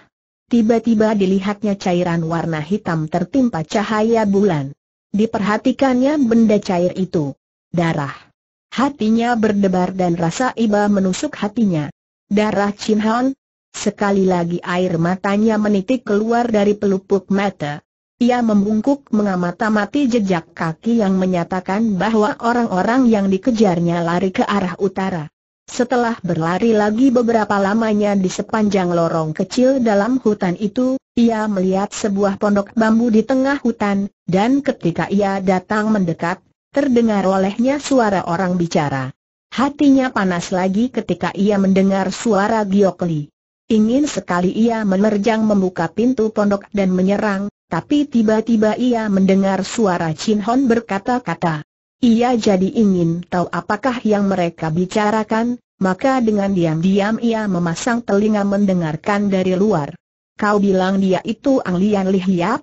Tiba-tiba dilihatnya cairan warna hitam tertimpa cahaya bulan. Diperhatikannya benda cair itu. Darah. Hatinya berdebar dan rasa iba menusuk hatinya. Darah Chin Han. Sekali lagi air matanya menitik keluar dari pelupuk mata. Ia membungkuk mengamati jejak kaki yang menyatakan bahwa orang-orang yang dikejarnya lari ke arah utara. Setelah berlari lagi beberapa lamanya di sepanjang lorong kecil dalam hutan itu, ia melihat sebuah pondok bambu di tengah hutan, dan ketika ia datang mendekat, terdengar olehnya suara orang bicara. Hatinya panas lagi ketika ia mendengar suara Giokli. Ingin sekali ia menerjang membuka pintu pondok dan menyerang, tapi tiba-tiba ia mendengar suara Chin Hon berkata-kata. Ia jadi ingin tahu apakah yang mereka bicarakan, maka dengan diam-diam ia memasang telinga mendengarkan dari luar. Kau bilang dia itu Ang Lian Lihiap?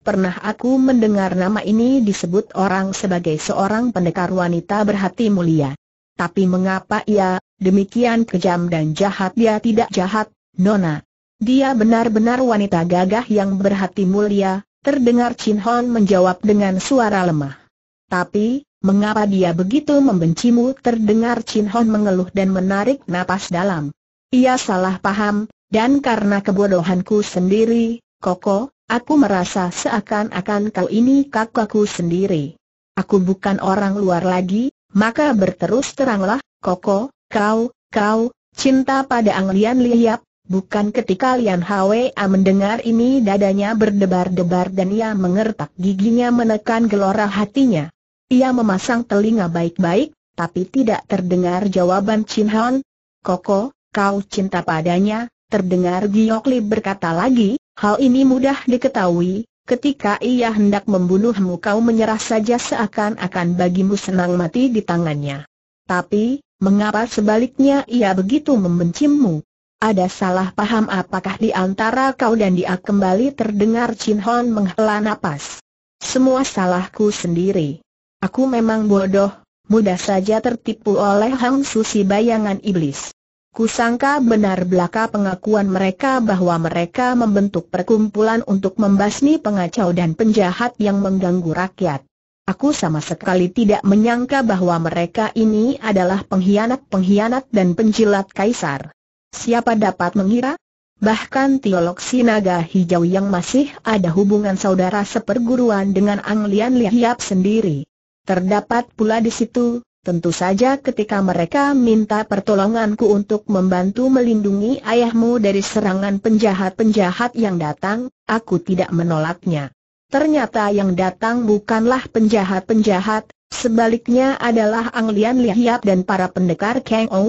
Pernah aku mendengar nama ini disebut orang sebagai seorang pendekar wanita berhati mulia. Tapi mengapa ia, demikian kejam dan jahat dia tidak jahat, Nona? Dia benar-benar wanita gagah yang berhati mulia, terdengar Chin Hon menjawab dengan suara lemah. Tapi, mengapa dia begitu membencimu terdengar Chin Hon mengeluh dan menarik napas dalam. Ia salah paham, dan karena kebodohanku sendiri, Koko, Aku merasa seakan-akan kau ini kakakku sendiri. Aku bukan orang luar lagi, maka berterus teranglah, Koko, kau, kau, cinta pada Anglian Lian Liap, bukan ketika Lian Hwa mendengar ini dadanya berdebar-debar dan ia mengertak giginya menekan gelora hatinya. Ia memasang telinga baik-baik, tapi tidak terdengar jawaban Chin Han. Koko, kau cinta padanya, terdengar Giokli berkata lagi, Hal ini mudah diketahui, ketika ia hendak membunuhmu kau menyerah saja seakan-akan bagimu senang mati di tangannya. Tapi, mengapa sebaliknya ia begitu membencimu? Ada salah paham apakah di antara kau dan dia kembali terdengar Chin Hon menghela napas. Semua salahku sendiri. Aku memang bodoh, mudah saja tertipu oleh Hang Susi bayangan iblis. Kusangka benar belaka pengakuan mereka bahwa mereka membentuk perkumpulan untuk membasmi pengacau dan penjahat yang mengganggu rakyat. Aku sama sekali tidak menyangka bahwa mereka ini adalah pengkhianat-pengkhianat dan penjilat kaisar. Siapa dapat mengira? Bahkan teolog Sinaga Hijau yang masih ada hubungan saudara seperguruan dengan Anglian Lihiap Liap sendiri. Terdapat pula di situ, Tentu saja ketika mereka minta pertolonganku untuk membantu melindungi ayahmu dari serangan penjahat-penjahat yang datang, aku tidak menolaknya. Ternyata yang datang bukanlah penjahat-penjahat, sebaliknya adalah Anglian Lihiap dan para pendekar Kang O.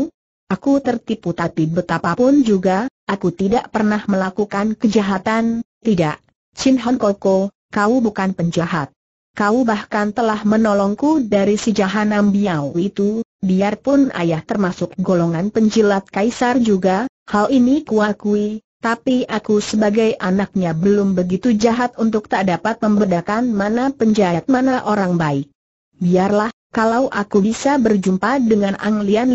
Aku tertipu tapi betapapun juga, aku tidak pernah melakukan kejahatan, tidak. Chin Hon Koko, kau bukan penjahat. Kau bahkan telah menolongku dari si jahanam biau itu, biarpun ayah termasuk golongan penjilat kaisar juga, hal ini kuakui, tapi aku sebagai anaknya belum begitu jahat untuk tak dapat membedakan mana penjahat mana orang baik. Biarlah, kalau aku bisa berjumpa dengan Ang Lian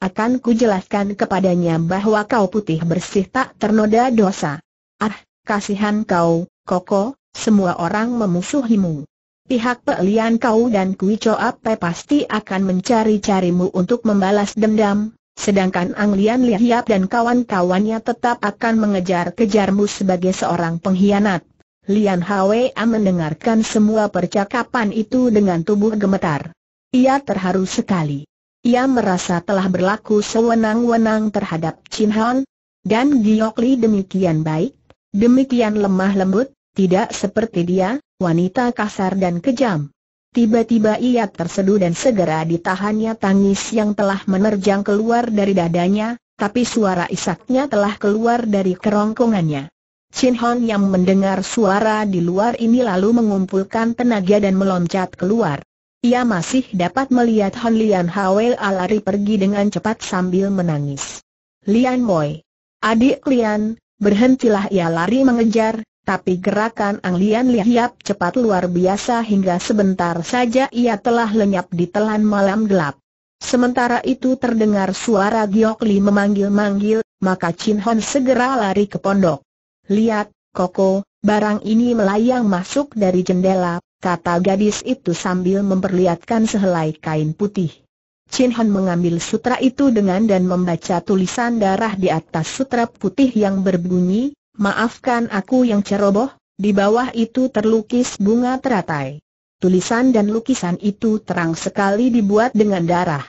akan kujelaskan kepadanya bahwa kau putih bersih tak ternoda dosa. Ah, kasihan kau, Koko, semua orang memusuhimu pihak Pelian Kau dan Kui Choa pasti akan mencari-carimu untuk membalas dendam, sedangkan Ang Lian dan kawan-kawannya tetap akan mengejar-kejarmu sebagai seorang pengkhianat. Lian Hwa mendengarkan semua percakapan itu dengan tubuh gemetar. Ia terharu sekali. Ia merasa telah berlaku sewenang-wenang terhadap Chin Han dan Giok Li demikian baik, demikian lemah lembut, tidak seperti dia, wanita kasar dan kejam. Tiba-tiba ia terseduh dan segera ditahannya tangis yang telah menerjang keluar dari dadanya, tapi suara isaknya telah keluar dari kerongkongannya. Chin Hon yang mendengar suara di luar ini lalu mengumpulkan tenaga dan meloncat keluar. Ia masih dapat melihat Hon Lian Hwei lari pergi dengan cepat sambil menangis. Lian Moi, adik Lian, berhentilah ia lari mengejar, tapi gerakan Ang Lian cepat luar biasa hingga sebentar saja ia telah lenyap di telan malam gelap. Sementara itu terdengar suara Giok Li memanggil-manggil, maka Chin Hon segera lari ke pondok. Lihat, Koko, barang ini melayang masuk dari jendela, kata gadis itu sambil memperlihatkan sehelai kain putih. Chin Hon mengambil sutra itu dengan dan membaca tulisan darah di atas sutra putih yang berbunyi, Maafkan aku yang ceroboh, di bawah itu terlukis bunga teratai. Tulisan dan lukisan itu terang sekali dibuat dengan darah.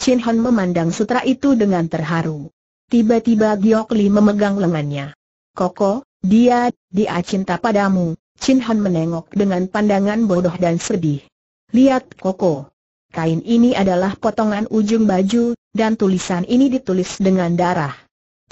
Chin Hon memandang sutra itu dengan terharu. Tiba-tiba Giok Li memegang lengannya. Koko, dia, dia cinta padamu. Chin Hon menengok dengan pandangan bodoh dan sedih. Lihat Koko. Kain ini adalah potongan ujung baju, dan tulisan ini ditulis dengan darah.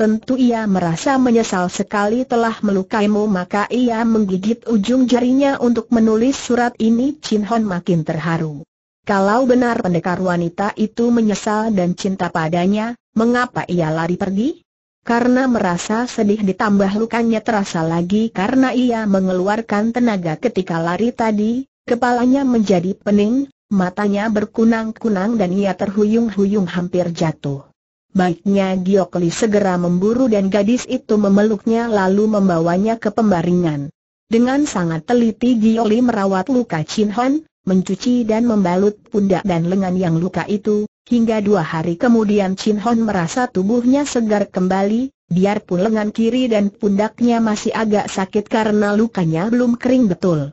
Tentu ia merasa menyesal sekali telah melukaimu maka ia menggigit ujung jarinya untuk menulis surat ini Chin Hon makin terharu. Kalau benar pendekar wanita itu menyesal dan cinta padanya, mengapa ia lari pergi? Karena merasa sedih ditambah lukanya terasa lagi karena ia mengeluarkan tenaga ketika lari tadi, kepalanya menjadi pening, matanya berkunang-kunang dan ia terhuyung-huyung hampir jatuh. Baiknya Giokli segera memburu dan gadis itu memeluknya lalu membawanya ke pembaringan. Dengan sangat teliti Giokli merawat luka Chin Han, mencuci dan membalut pundak dan lengan yang luka itu, hingga dua hari kemudian Chin Han merasa tubuhnya segar kembali, biarpun lengan kiri dan pundaknya masih agak sakit karena lukanya belum kering betul.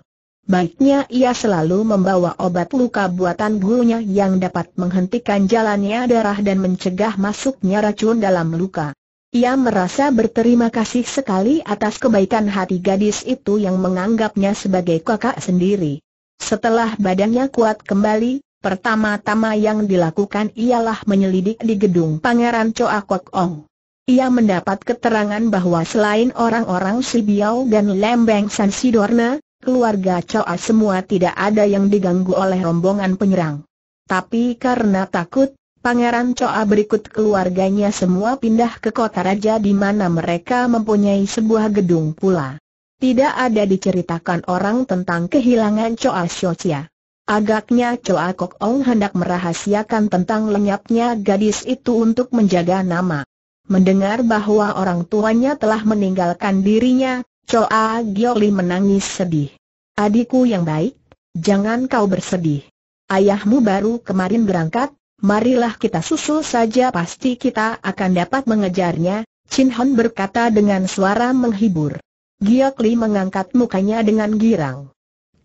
Baiknya ia selalu membawa obat luka buatan gurunya yang dapat menghentikan jalannya darah dan mencegah masuknya racun dalam luka. Ia merasa berterima kasih sekali atas kebaikan hati gadis itu yang menganggapnya sebagai kakak sendiri. Setelah badannya kuat kembali, pertama-tama yang dilakukan ialah menyelidik di gedung Pangeran Choa Kok Ong. Ia mendapat keterangan bahwa selain orang-orang Sibiao dan Lembeng San Sidorna, keluarga Choa semua tidak ada yang diganggu oleh rombongan penyerang. Tapi karena takut, Pangeran Choa berikut keluarganya semua pindah ke kota raja di mana mereka mempunyai sebuah gedung pula. Tidak ada diceritakan orang tentang kehilangan Choa Shochia. Agaknya Choa Kok Ong hendak merahasiakan tentang lenyapnya gadis itu untuk menjaga nama. Mendengar bahwa orang tuanya telah meninggalkan dirinya, Choa Gioli menangis sedih. Adikku yang baik, jangan kau bersedih. Ayahmu baru kemarin berangkat, marilah kita susul saja pasti kita akan dapat mengejarnya, Chin Hon berkata dengan suara menghibur. Giok Li mengangkat mukanya dengan girang.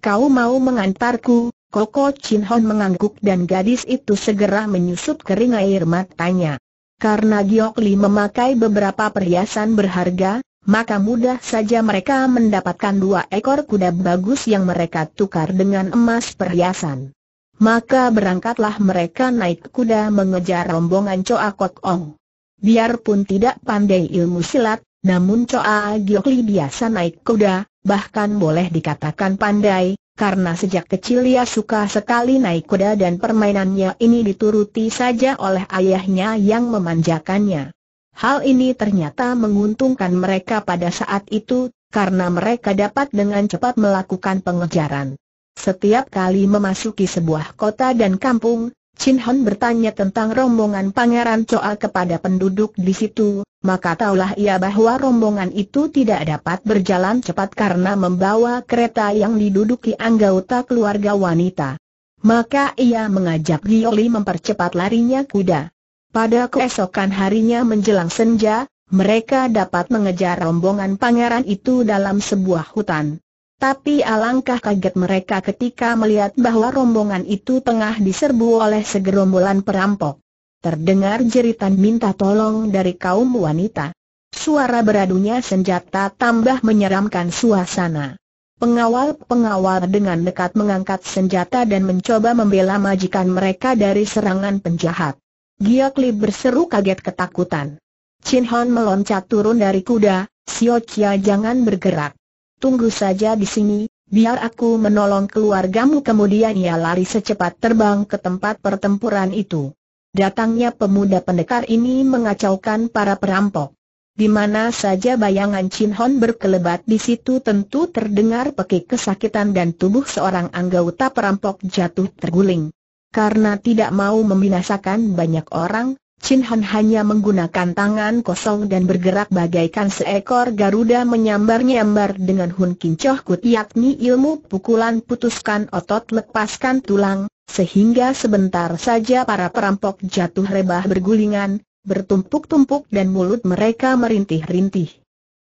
Kau mau mengantarku, Koko Chin Hon mengangguk dan gadis itu segera menyusup kering air matanya. Karena Giok Li memakai beberapa perhiasan berharga, maka mudah saja mereka mendapatkan dua ekor kuda bagus yang mereka tukar dengan emas perhiasan. Maka berangkatlah mereka naik kuda mengejar rombongan Choa Kok Ong. Biarpun tidak pandai ilmu silat, namun Choa Giokli biasa naik kuda, bahkan boleh dikatakan pandai, karena sejak kecil ia suka sekali naik kuda dan permainannya ini dituruti saja oleh ayahnya yang memanjakannya. Hal ini ternyata menguntungkan mereka pada saat itu, karena mereka dapat dengan cepat melakukan pengejaran. Setiap kali memasuki sebuah kota dan kampung, Chin Hon bertanya tentang rombongan Pangeran Choa kepada penduduk di situ, maka taulah ia bahwa rombongan itu tidak dapat berjalan cepat karena membawa kereta yang diduduki anggota keluarga wanita. Maka ia mengajak Gioli mempercepat larinya kuda. Pada keesokan harinya menjelang senja, mereka dapat mengejar rombongan pangeran itu dalam sebuah hutan. Tapi alangkah kaget mereka ketika melihat bahwa rombongan itu tengah diserbu oleh segerombolan perampok. Terdengar jeritan minta tolong dari kaum wanita. Suara beradunya senjata tambah menyeramkan suasana. Pengawal-pengawal dengan dekat mengangkat senjata dan mencoba membela majikan mereka dari serangan penjahat. Giok Li berseru kaget ketakutan. Chin Hon meloncat turun dari kuda, Sio Chia jangan bergerak. Tunggu saja di sini, biar aku menolong keluargamu kemudian ia lari secepat terbang ke tempat pertempuran itu. Datangnya pemuda pendekar ini mengacaukan para perampok. Di mana saja bayangan Chin Hon berkelebat di situ tentu terdengar pekik kesakitan dan tubuh seorang anggota perampok jatuh terguling. Karena tidak mau membinasakan banyak orang, Chin Han hanya menggunakan tangan kosong dan bergerak bagaikan seekor Garuda menyambar-nyambar dengan Hun Kin Choh Kut yakni ilmu pukulan putuskan otot lepaskan tulang, sehingga sebentar saja para perampok jatuh rebah bergulingan, bertumpuk-tumpuk dan mulut mereka merintih-rintih.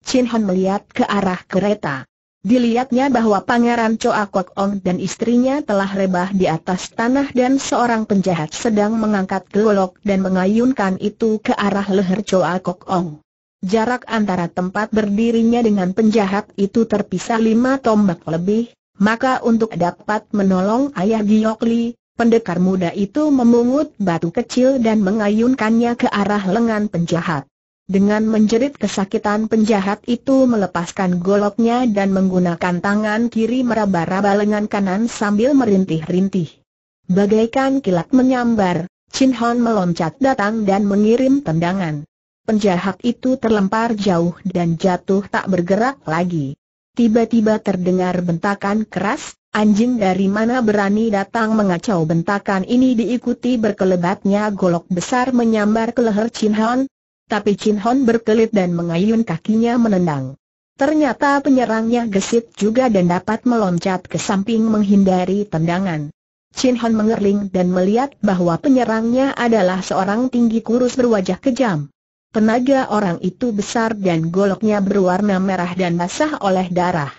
Chin Han melihat ke arah kereta. Dilihatnya bahwa Pangeran Choa Kok Ong dan istrinya telah rebah di atas tanah dan seorang penjahat sedang mengangkat gelog dan mengayunkan itu ke arah leher Choa Kok Ong. Jarak antara tempat berdirinya dengan penjahat itu terpisah lima tombak lebih, maka untuk dapat menolong ayah Giokli, pendekar muda itu memungut batu kecil dan mengayunkannya ke arah lengan penjahat. Dengan menjerit kesakitan penjahat itu melepaskan goloknya dan menggunakan tangan kiri meraba-raba lengan kanan sambil merintih-rintih. Bagaikan kilat menyambar, Chin Hon meloncat datang dan mengirim tendangan. Penjahat itu terlempar jauh dan jatuh tak bergerak lagi. Tiba-tiba terdengar bentakan keras, Anjing dari mana berani datang mengacau bentakan ini diikuti berkelebatnya golok besar menyambar ke leher Chin Hon, tapi Chin Hon berkelit dan mengayun kakinya menendang. Ternyata penyerangnya gesit juga dan dapat meloncat ke samping menghindari tendangan. Chin Hon mengerling dan melihat bahwa penyerangnya adalah seorang tinggi kurus berwajah kejam. Tenaga orang itu besar dan goloknya berwarna merah dan basah oleh darah.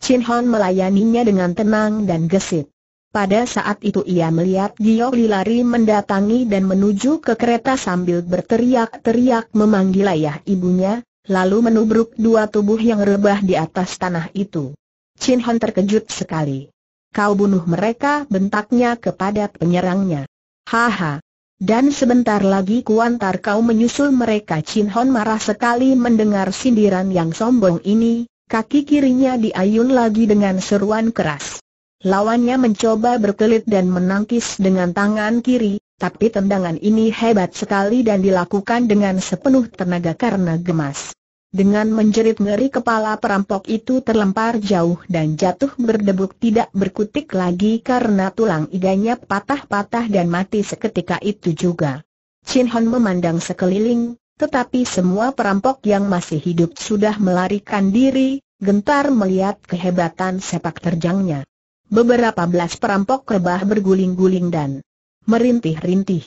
Chin Hon melayaninya dengan tenang dan gesit. Pada saat itu ia melihat Gio Li lari mendatangi dan menuju ke kereta sambil berteriak-teriak memanggil ayah ibunya, lalu menubruk dua tubuh yang rebah di atas tanah itu. Chin hon terkejut sekali. Kau bunuh mereka bentaknya kepada penyerangnya. Haha. Dan sebentar lagi kuantar kau menyusul mereka Chin Hon marah sekali mendengar sindiran yang sombong ini, kaki kirinya diayun lagi dengan seruan keras. Lawannya mencoba berkelit dan menangkis dengan tangan kiri, tapi tendangan ini hebat sekali dan dilakukan dengan sepenuh tenaga karena gemas. Dengan menjerit ngeri kepala perampok itu terlempar jauh dan jatuh berdebuk tidak berkutik lagi karena tulang iganya patah-patah dan mati seketika itu juga. Chin Hon memandang sekeliling, tetapi semua perampok yang masih hidup sudah melarikan diri, gentar melihat kehebatan sepak terjangnya. Beberapa belas perampok rebah berguling-guling dan merintih-rintih.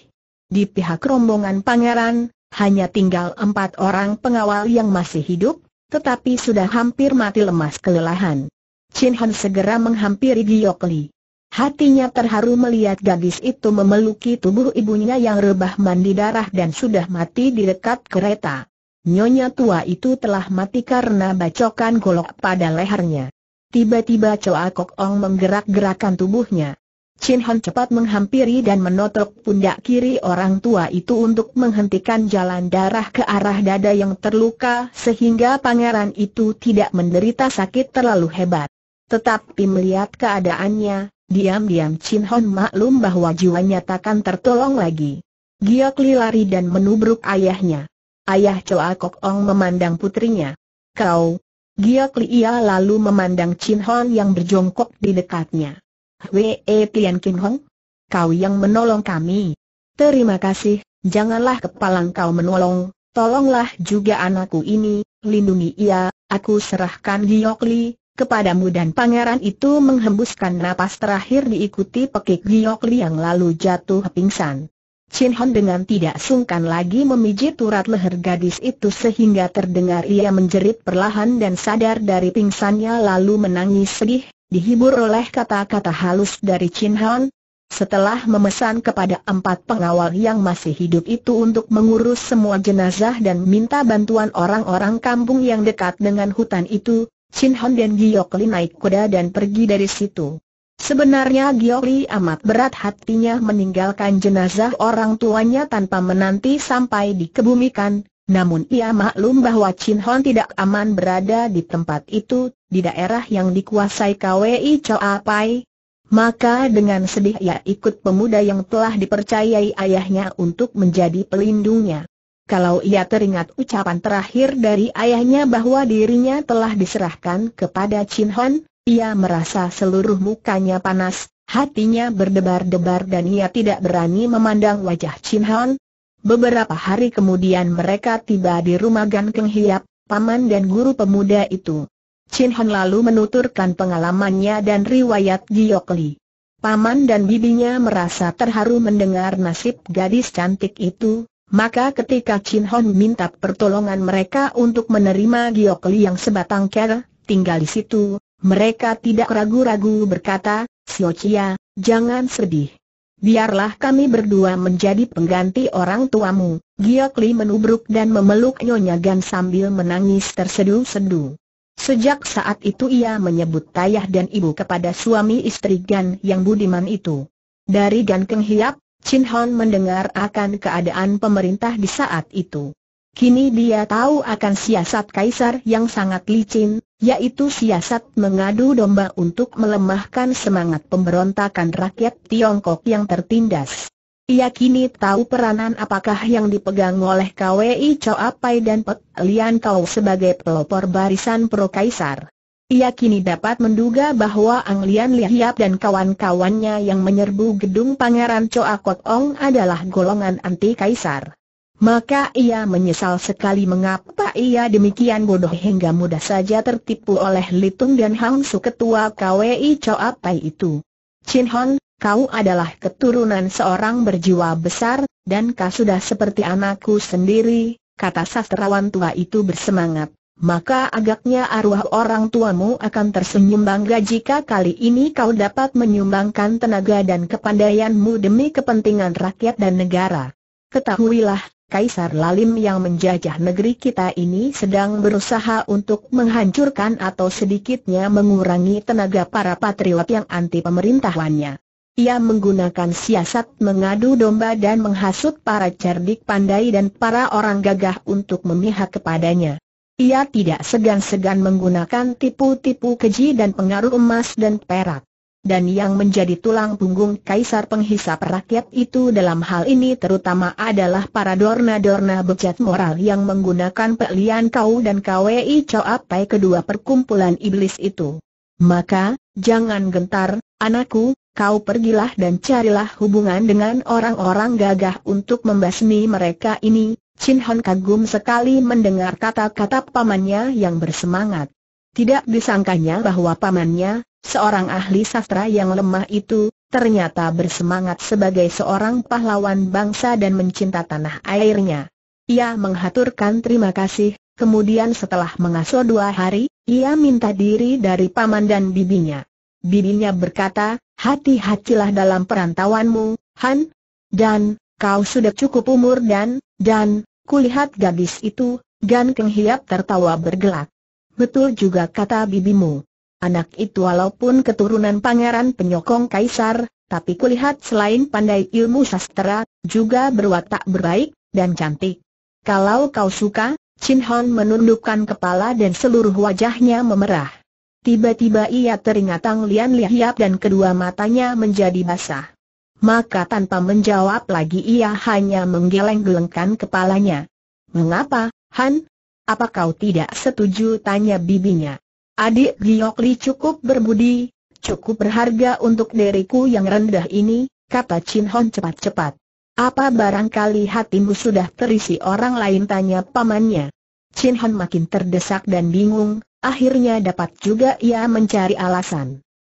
Di pihak rombongan pangeran, hanya tinggal empat orang pengawal yang masih hidup, tetapi sudah hampir mati lemas kelelahan. Chin Han segera menghampiri Giok Li. Hatinya terharu melihat gadis itu memeluki tubuh ibunya yang rebah mandi darah dan sudah mati di dekat kereta. Nyonya tua itu telah mati karena bacokan golok pada lehernya. Tiba-tiba Choa Kok Ong menggerak-gerakkan tubuhnya. Chin Hon cepat menghampiri dan menotok pundak kiri orang tua itu untuk menghentikan jalan darah ke arah dada yang terluka sehingga pangeran itu tidak menderita sakit terlalu hebat. Tetapi melihat keadaannya, diam-diam Chin Hon maklum bahwa jiwanya takkan tertolong lagi. Giok Li lari dan menubruk ayahnya. Ayah Choa Kok Ong memandang putrinya. Kau, Giok ia lalu memandang Chin Hon yang berjongkok di dekatnya. Wee eh, Tian Kin Hong, kau yang menolong kami. Terima kasih, janganlah kepalang kau menolong, tolonglah juga anakku ini, lindungi ia, aku serahkan Giok Li, kepadamu dan pangeran itu menghembuskan napas terakhir diikuti pekik Giok Li yang lalu jatuh pingsan. Chin Hon dengan tidak sungkan lagi memijit urat leher gadis itu sehingga terdengar ia menjerit perlahan dan sadar dari pingsannya lalu menangis sedih, dihibur oleh kata-kata halus dari Chin Hon. Setelah memesan kepada empat pengawal yang masih hidup itu untuk mengurus semua jenazah dan minta bantuan orang-orang kampung yang dekat dengan hutan itu, Chin Hon dan Giok Li naik kuda dan pergi dari situ. Sebenarnya Giori amat berat hatinya meninggalkan jenazah orang tuanya tanpa menanti sampai dikebumikan, namun ia maklum bahwa Chin Hon tidak aman berada di tempat itu, di daerah yang dikuasai KWI Choa Pai. Maka dengan sedih ia ikut pemuda yang telah dipercayai ayahnya untuk menjadi pelindungnya. Kalau ia teringat ucapan terakhir dari ayahnya bahwa dirinya telah diserahkan kepada Chin Hon, ia merasa seluruh mukanya panas, hatinya berdebar-debar dan ia tidak berani memandang wajah Chin Han. Beberapa hari kemudian mereka tiba di rumah Gan Keng Hiap, paman dan guru pemuda itu. Chin Han lalu menuturkan pengalamannya dan riwayat Giok Li. Paman dan bibinya merasa terharu mendengar nasib gadis cantik itu, maka ketika Chin Han minta pertolongan mereka untuk menerima Giok Li yang sebatang kera, tinggal di situ, mereka tidak ragu-ragu berkata, Sio Chia, jangan sedih. Biarlah kami berdua menjadi pengganti orang tuamu. Giokli menubruk dan memeluk Nyonya Gan sambil menangis tersedu-sedu. Sejak saat itu ia menyebut tayah dan ibu kepada suami istri Gan yang budiman itu. Dari Gan Keng Hiap, Chin Hon mendengar akan keadaan pemerintah di saat itu. Kini dia tahu akan siasat kaisar yang sangat licin, yaitu siasat mengadu domba untuk melemahkan semangat pemberontakan rakyat Tiongkok yang tertindas. Ia kini tahu peranan apakah yang dipegang oleh KWI Choa Apai dan Pek Lian Kau sebagai pelopor barisan pro kaisar. Ia kini dapat menduga bahwa Ang Lian Lihiap dan kawan-kawannya yang menyerbu gedung Pangeran Choa Akot Ong adalah golongan anti kaisar. Maka ia menyesal sekali mengapa ia demikian bodoh hingga mudah saja tertipu oleh Litung dan Su ketua KWI Choa Pai itu. Chin Hon, kau adalah keturunan seorang berjiwa besar, dan kau sudah seperti anakku sendiri, kata sastrawan tua itu bersemangat. Maka agaknya arwah orang tuamu akan tersenyum bangga jika kali ini kau dapat menyumbangkan tenaga dan kepandaianmu demi kepentingan rakyat dan negara. Ketahuilah, Kaisar Lalim yang menjajah negeri kita ini sedang berusaha untuk menghancurkan atau sedikitnya mengurangi tenaga para patriot yang anti pemerintahannya. Ia menggunakan siasat mengadu domba dan menghasut para cerdik pandai dan para orang gagah untuk memihak kepadanya. Ia tidak segan-segan menggunakan tipu-tipu keji dan pengaruh emas dan perak dan yang menjadi tulang punggung kaisar penghisap rakyat itu dalam hal ini terutama adalah para dorna-dorna bejat moral yang menggunakan pelian kau dan KWI Apai kedua perkumpulan iblis itu. Maka, jangan gentar, anakku, kau pergilah dan carilah hubungan dengan orang-orang gagah untuk membasmi mereka ini. Chin Hon kagum sekali mendengar kata-kata pamannya yang bersemangat. Tidak disangkanya bahwa pamannya, Seorang ahli sastra yang lemah itu, ternyata bersemangat sebagai seorang pahlawan bangsa dan mencinta tanah airnya. Ia menghaturkan terima kasih, kemudian setelah mengasuh dua hari, ia minta diri dari paman dan bibinya. Bibinya berkata, hati-hatilah dalam perantauanmu, Han, dan, kau sudah cukup umur dan, dan, kulihat gadis itu, Gan Keng Hiap tertawa bergelak. Betul juga kata bibimu. Anak itu walaupun keturunan pangeran penyokong kaisar, tapi kulihat selain pandai ilmu sastra, juga berwatak berbaik dan cantik. Kalau kau suka, Chin Hon menundukkan kepala dan seluruh wajahnya memerah. Tiba-tiba ia teringat Tang Lian hiap dan kedua matanya menjadi basah. Maka tanpa menjawab lagi ia hanya menggeleng-gelengkan kepalanya. Mengapa, Han? Apa kau tidak setuju? tanya bibinya. Adik Giok Li cukup berbudi, cukup berharga untuk diriku yang rendah ini, kata Chin Hon cepat-cepat. Apa barangkali hatimu sudah terisi orang lain tanya pamannya. Chin Hon makin terdesak dan bingung, akhirnya dapat juga ia mencari alasan.